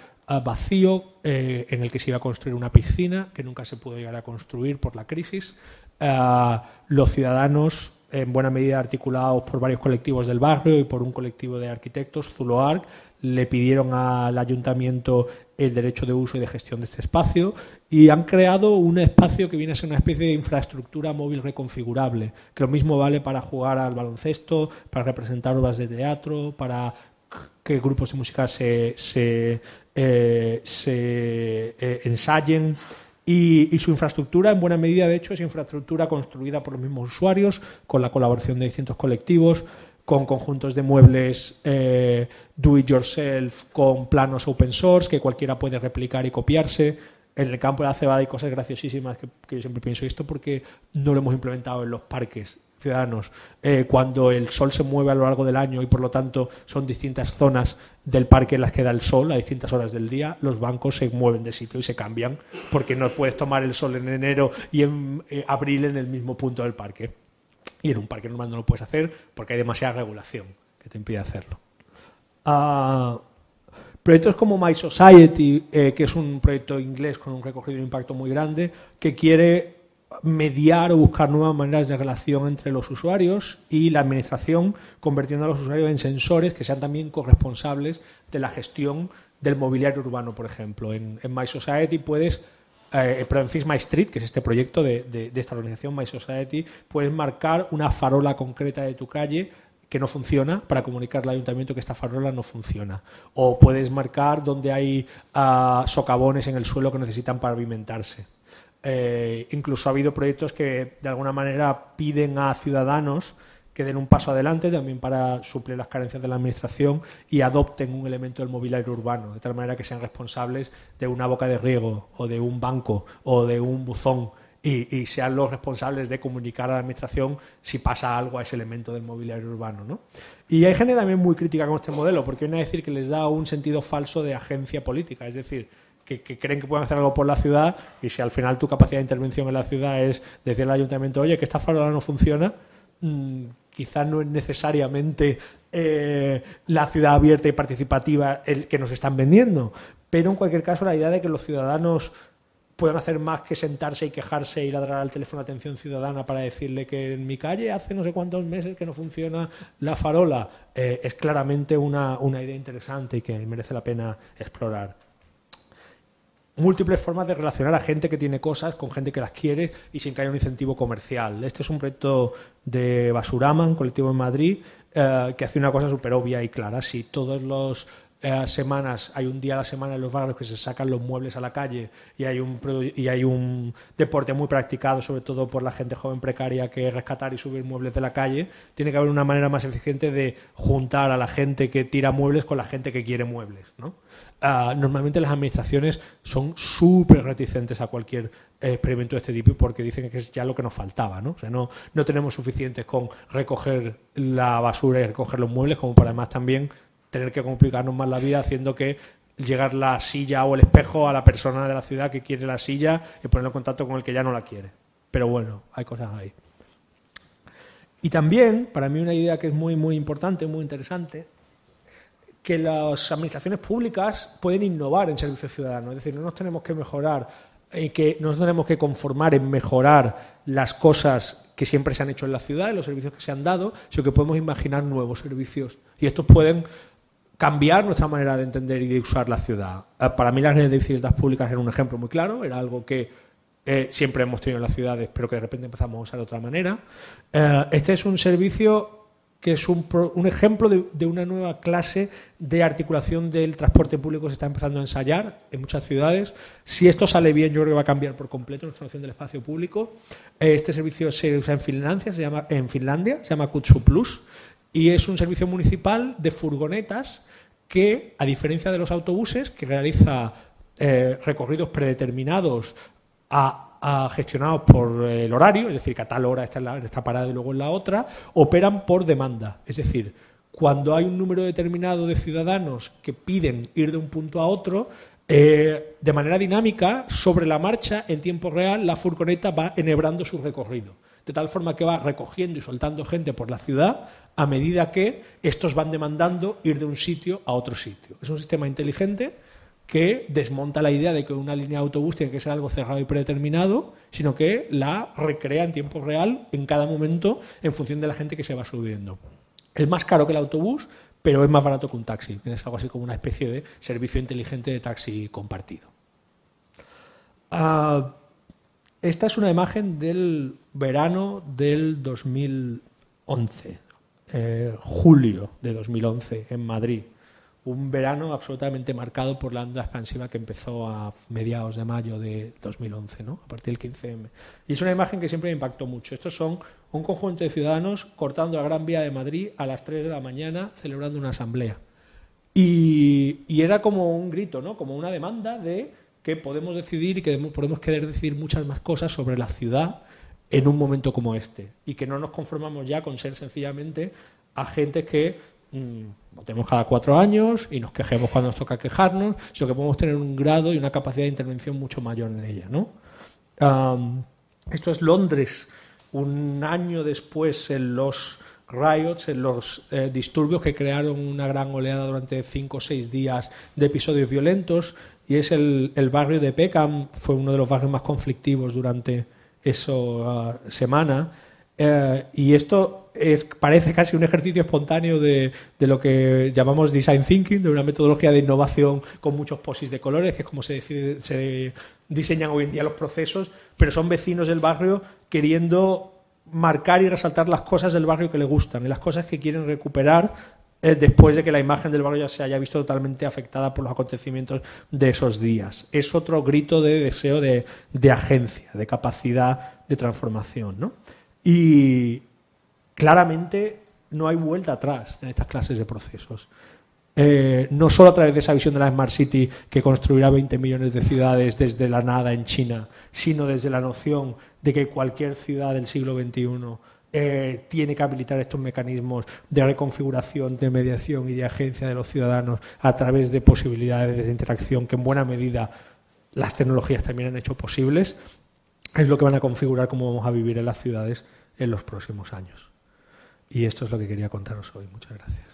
Speaker 2: vacío eh, en el que se iba a construir una piscina que nunca se pudo llegar a construir por la crisis. Eh, los ciudadanos, en buena medida articulados por varios colectivos del barrio y por un colectivo de arquitectos, Zuloark, le pidieron al ayuntamiento el derecho de uso y de gestión de este espacio y han creado un espacio que viene a ser una especie de infraestructura móvil reconfigurable, que lo mismo vale para jugar al baloncesto, para representar obras de teatro, para que grupos de música se eh, se eh, ensayen y, su infraestructura, en buena medida, de hecho, es infraestructura construida por los mismos usuarios, con la colaboración de distintos colectivos, con conjuntos de muebles eh, do it yourself, con planos open source que cualquiera puede replicar y copiarse. En el campo de la cebada hay cosas graciosísimas que yo siempre pienso esto porque no lo hemos implementado en los parques ciudadanos, eh, cuando el sol se mueve a lo largo del año y por lo tanto son distintas zonas del parque en las que da el sol a distintas horas del día, los bancos se mueven de sitio y se cambian, porque no puedes tomar el sol en enero y en eh, abril en el mismo punto del parque. Y en un parque normal no lo puedes hacer porque hay demasiada regulación que te impide hacerlo. Ah, proyectos como My Society, eh, que es un proyecto inglés con un recogido de impacto muy grande, que quiere mediar o buscar nuevas maneras de relación entre los usuarios y la administración, convirtiendo a los usuarios en sensores que sean también corresponsables de la gestión del mobiliario urbano, por ejemplo. En, My Society puedes, eh, en Street, que es este proyecto de, esta organización My Society, puedes marcar una farola concreta de tu calle que no funciona para comunicarle al ayuntamiento que esta farola no funciona. O puedes marcar donde hay ah, socavones en el suelo que necesitan pavimentarse eh, incluso ha habido proyectos que de alguna manera piden a ciudadanos que den un paso adelante también para suplir las carencias de la Administración y adopten un elemento del mobiliario urbano, de tal manera que sean responsables de una boca de riego o de un banco o de un buzón y, sean los responsables de comunicar a la Administración si pasa algo a ese elemento del mobiliario urbano. ¿no? Y hay gente también muy crítica con este modelo, porque viene a decir que les da un sentido falso de agencia política, es decir, que, creen que pueden hacer algo por la ciudad y si al final tu capacidad de intervención en la ciudad es decir al ayuntamiento, oye, que esta farola no funciona, mm, quizás no es necesariamente eh, la ciudad abierta y participativa el que nos están vendiendo, pero en cualquier caso la idea de que los ciudadanos puedan hacer más que sentarse y quejarse y ladrar al teléfono de atención ciudadana para decirle que en mi calle hace no sé cuántos meses que no funciona la farola, eh, es claramente una, una idea interesante y que merece la pena explorar múltiples formas de relacionar a gente que tiene cosas con gente que las quiere y sin que haya un incentivo comercial. Este es un proyecto de Basuraman, colectivo en Madrid, eh, que hace una cosa súper obvia y clara. Si todos los eh, semanas, hay un día a la semana en los barrios que se sacan los muebles a la calle y hay un y hay un deporte muy practicado, sobre todo por la gente joven precaria, que es rescatar y subir muebles de la calle. Tiene que haber una manera más eficiente de juntar a la gente que tira muebles con la gente que quiere muebles, ¿no? Ah, normalmente las administraciones son súper reticentes a cualquier eh, experimento de este tipo porque dicen que es ya lo que nos faltaba, ¿no? O sea, no, no tenemos suficientes con recoger la basura y recoger los muebles como para además también tener que complicarnos más la vida haciendo que llegar la silla o el espejo a la persona de la ciudad que quiere la silla y ponerlo en contacto con el que ya no la quiere. Pero bueno, hay cosas ahí. Y también, para mí una idea que es muy, muy importante, muy interesante, que las administraciones públicas pueden innovar en servicios ciudadanos. Es decir, no nos tenemos que mejorar y eh, que nos tenemos que conformar en mejorar las cosas que siempre se han hecho en la ciudad, en los servicios que se han dado, sino que podemos imaginar nuevos servicios. Y estos pueden cambiar nuestra manera de entender y de usar la ciudad. Eh, para mí las redes de bicicletas públicas eran un ejemplo muy claro, era algo que eh, siempre hemos tenido en las ciudades, pero que de repente empezamos a usar de otra manera. este es un servicio que es un, ejemplo de, una nueva clase de articulación del transporte público que se está empezando a ensayar en muchas ciudades. Si esto sale bien, yo creo que va a cambiar por completo nuestra noción del espacio público. Eh, este servicio se usa en Finlandia, se llama, en Finlandia, se llama Kutsu Plus, y es un servicio municipal de furgonetas que, a diferencia de los autobuses, que realiza eh, recorridos predeterminados a a, gestionados por eh, el horario, es decir, que a tal hora está en, esta parada y luego en la otra, operan por demanda, es decir, cuando hay un número determinado de ciudadanos que piden ir de un punto a otro, eh, de manera dinámica, sobre la marcha, en tiempo real, la furgoneta va enhebrando su recorrido. De tal forma que va recogiendo y soltando gente por la ciudad a medida que estos van demandando ir de un sitio a otro sitio. Es un sistema inteligente que desmonta la idea de que una línea de autobús tiene que ser algo cerrado y predeterminado, sino que la recrea en tiempo real, en cada momento, en función de la gente que se va subiendo. Es más caro que el autobús, pero es más barato que un taxi. Es algo así como una especie de servicio inteligente de taxi compartido. Ah, esta es una imagen del verano del 2011, eh, julio de 2011, en Madrid un verano absolutamente marcado por la onda expansiva que empezó a mediados de mayo de 2011, a partir del 15M. Y es una imagen que siempre me impactó mucho. Estos son un conjunto de ciudadanos cortando la Gran Vía de Madrid a las 3 de la mañana celebrando una asamblea. Y, era como un grito, ¿no? como una demanda de que podemos decidir y que podemos querer decidir muchas más cosas sobre la ciudad en un momento como este. Y que no nos conformamos ya con ser sencillamente agentes que... Mm, tenemos cada cuatro años y nos quejemos cuando nos toca quejarnos, sino que podemos tener un grado y una capacidad de intervención mucho mayor en ella. ¿no? esto es Londres, un año después en los riots, en los eh, disturbios que crearon una gran oleada durante cinco o seis días de episodios violentos, y es el, barrio de Peckham, fue uno de los barrios más conflictivos durante esa ah, semana, eh, y esto parece casi un ejercicio espontáneo de, lo que llamamos design thinking, de una metodología de innovación con muchos posis de colores, que es como se, diseñan hoy en día los procesos, pero son vecinos del barrio queriendo marcar y resaltar las cosas del barrio que le gustan y las cosas que quieren recuperar eh, después de que la imagen del barrio ya se haya visto totalmente afectada por los acontecimientos de esos días. Es otro grito de deseo de, agencia, de capacidad de transformación. ¿no? Y, claramente no hay vuelta atrás en estas clases de procesos. Eh, no solo a través de esa visión de la Smart City que construirá 20 millones de ciudades desde la nada en China, sino desde la noción de que cualquier ciudad del siglo XXI eh, tiene que habilitar estos mecanismos de reconfiguración, de mediación y de agencia de los ciudadanos a través de posibilidades de interacción que en buena medida las tecnologías también han hecho posibles, es lo que van a configurar cómo vamos a vivir en las ciudades en los próximos años. Y esto es lo que quería contaros hoy. Muchas gracias.